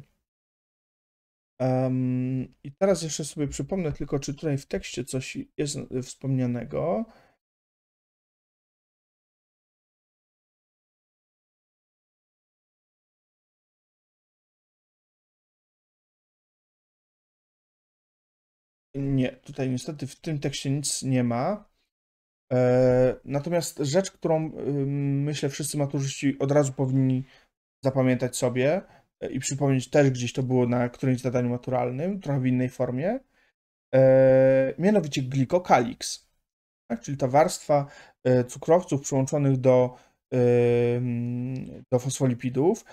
Um, I teraz jeszcze sobie przypomnę tylko, czy tutaj w tekście coś jest wspomnianego. Nie, tutaj niestety w tym tekście nic nie ma. E, natomiast rzecz, którą y, myślę wszyscy maturzyści od razu powinni zapamiętać sobie e, i przypomnieć też gdzieś to było na którymś zadaniu maturalnym, trochę w innej formie, e, mianowicie glikokaliks, tak? czyli ta warstwa cukrowców przyłączonych do, do fosfolipidów.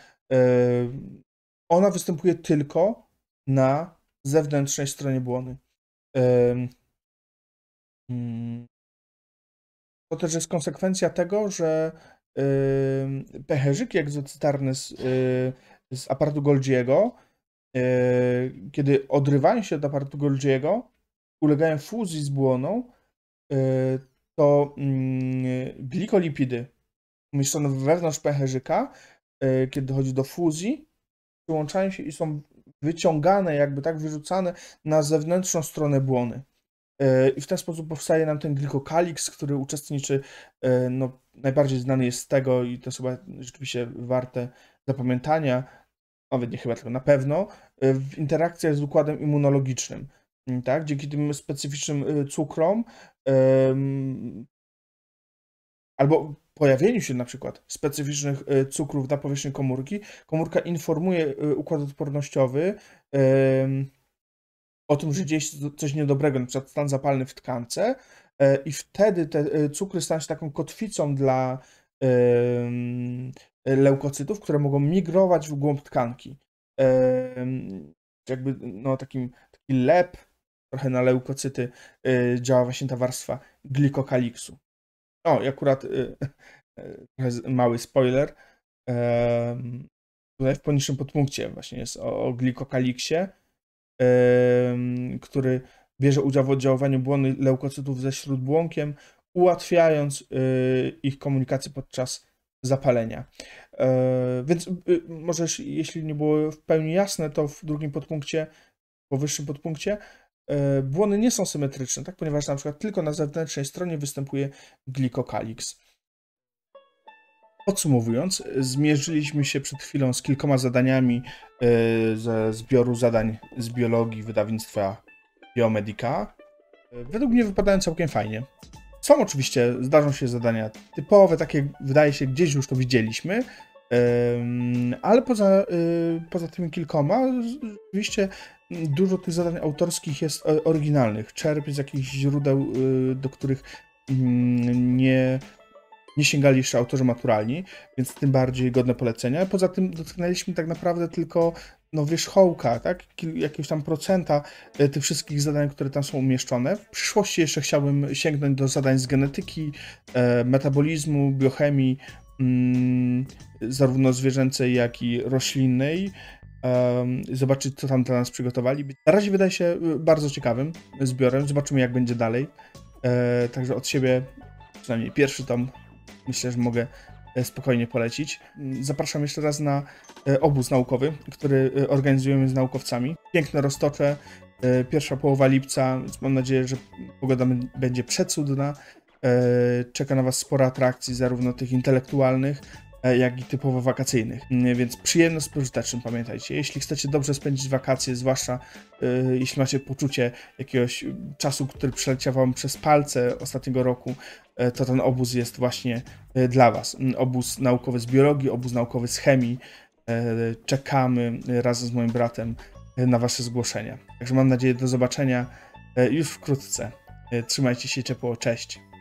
Ona występuje tylko na zewnętrznej stronie błony. Hmm, to też jest konsekwencja tego, że pecherzyki egzocytarne z, y, z aparatu Golgiego, e, kiedy odrywają się od aparatu Golgiego, ulegają fuzji z błoną, e, to mm, glikolipidy umieszczone wewnątrz pęcherzyka, e, kiedy dochodzi do fuzji, przyłączają się i są wyciągane, jakby tak wyrzucane na zewnętrzną stronę błony. E, I w ten sposób powstaje nam ten glikokaliks, który uczestniczy, e, no, najbardziej znany jest z tego i to jest chyba rzeczywiście warte zapamiętania, nawet nie chyba, tylko na pewno, e, w interakcjach z układem immunologicznym. Mm, tak? Dzięki tym specyficznym cukrom, albo pojawieniu się na przykład specyficznych y, cukrów na powierzchni komórki, komórka informuje y, układ odpornościowy o tym, że dzieje się coś niedobrego, na przykład stan zapalny w tkance e, i wtedy te y, cukry stają się taką kotwicą dla leukocytów, które mogą migrować w głąb tkanki. Jakby no, takim, taki lep, trochę na leukocyty działa właśnie ta warstwa glikokaliksu. O, i akurat y, y, mały spoiler. tutaj w poniższym podpunkcie właśnie jest o, glikokaliksie, który bierze udział w oddziaływaniu błony leukocytów ze śródbłąkiem, ułatwiając y, ich komunikację podczas zapalenia. E, więc możesz, jeśli nie było w pełni jasne, to w drugim podpunkcie, w powyższym podpunkcie, E, błony nie są symetryczne, tak? ponieważ na przykład tylko na zewnętrznej stronie występuje glikokaliks. Podsumowując, zmierzyliśmy się przed chwilą z kilkoma zadaniami e, ze zbioru zadań z biologii wydawnictwa Biomedica. E, według mnie wypadają całkiem fajnie. Są oczywiście, zdarzą się zadania typowe, takie wydaje się gdzieś już to widzieliśmy, ale poza, poza tymi kilkoma, oczywiście dużo tych zadań autorskich jest oryginalnych. Czerpie z jakichś źródeł, y, do których mm, nie, nie sięgali jeszcze autorzy maturalni, więc tym bardziej godne polecenia. Poza tym dotknęliśmy tak naprawdę tylko no, wierzchołka, tak? jakiegoś tam procenta y, tych wszystkich zadań, które tam są umieszczone. W przyszłości jeszcze chciałbym sięgnąć do zadań z genetyki, e, metabolizmu, biochemii, mm, zarówno zwierzęcej, jak i roślinnej, zobaczyć, co tam dla nas przygotowali. Na razie wydaje się y, bardzo ciekawym zbiorem. Zobaczymy, jak będzie dalej. E, także od siebie, przynajmniej pierwszy tom, myślę, że mogę e, spokojnie polecić. Mm, zapraszam jeszcze raz na e, obóz naukowy, który organizujemy z naukowcami. Piękne roztocze, pierwsza połowa lipca, więc mam nadzieję, że pogoda będzie przecudna. Czeka na Was spora atrakcji, zarówno tych intelektualnych, E, jak i typowo wakacyjnych. Mm, więc przyjemność z pożytecznym, pamiętajcie. Jeśli chcecie dobrze spędzić wakacje, zwłaszcza e, jeśli macie poczucie jakiegoś czasu, który przeleciał wam przez palce ostatniego roku, e, to ten obóz jest właśnie dla was. Mm, obóz naukowy z biologii, obóz naukowy z chemii. Czekamy razem z moim bratem na wasze zgłoszenia. Także mam nadzieję do zobaczenia już wkrótce. Trzymajcie się ciepło, cześć.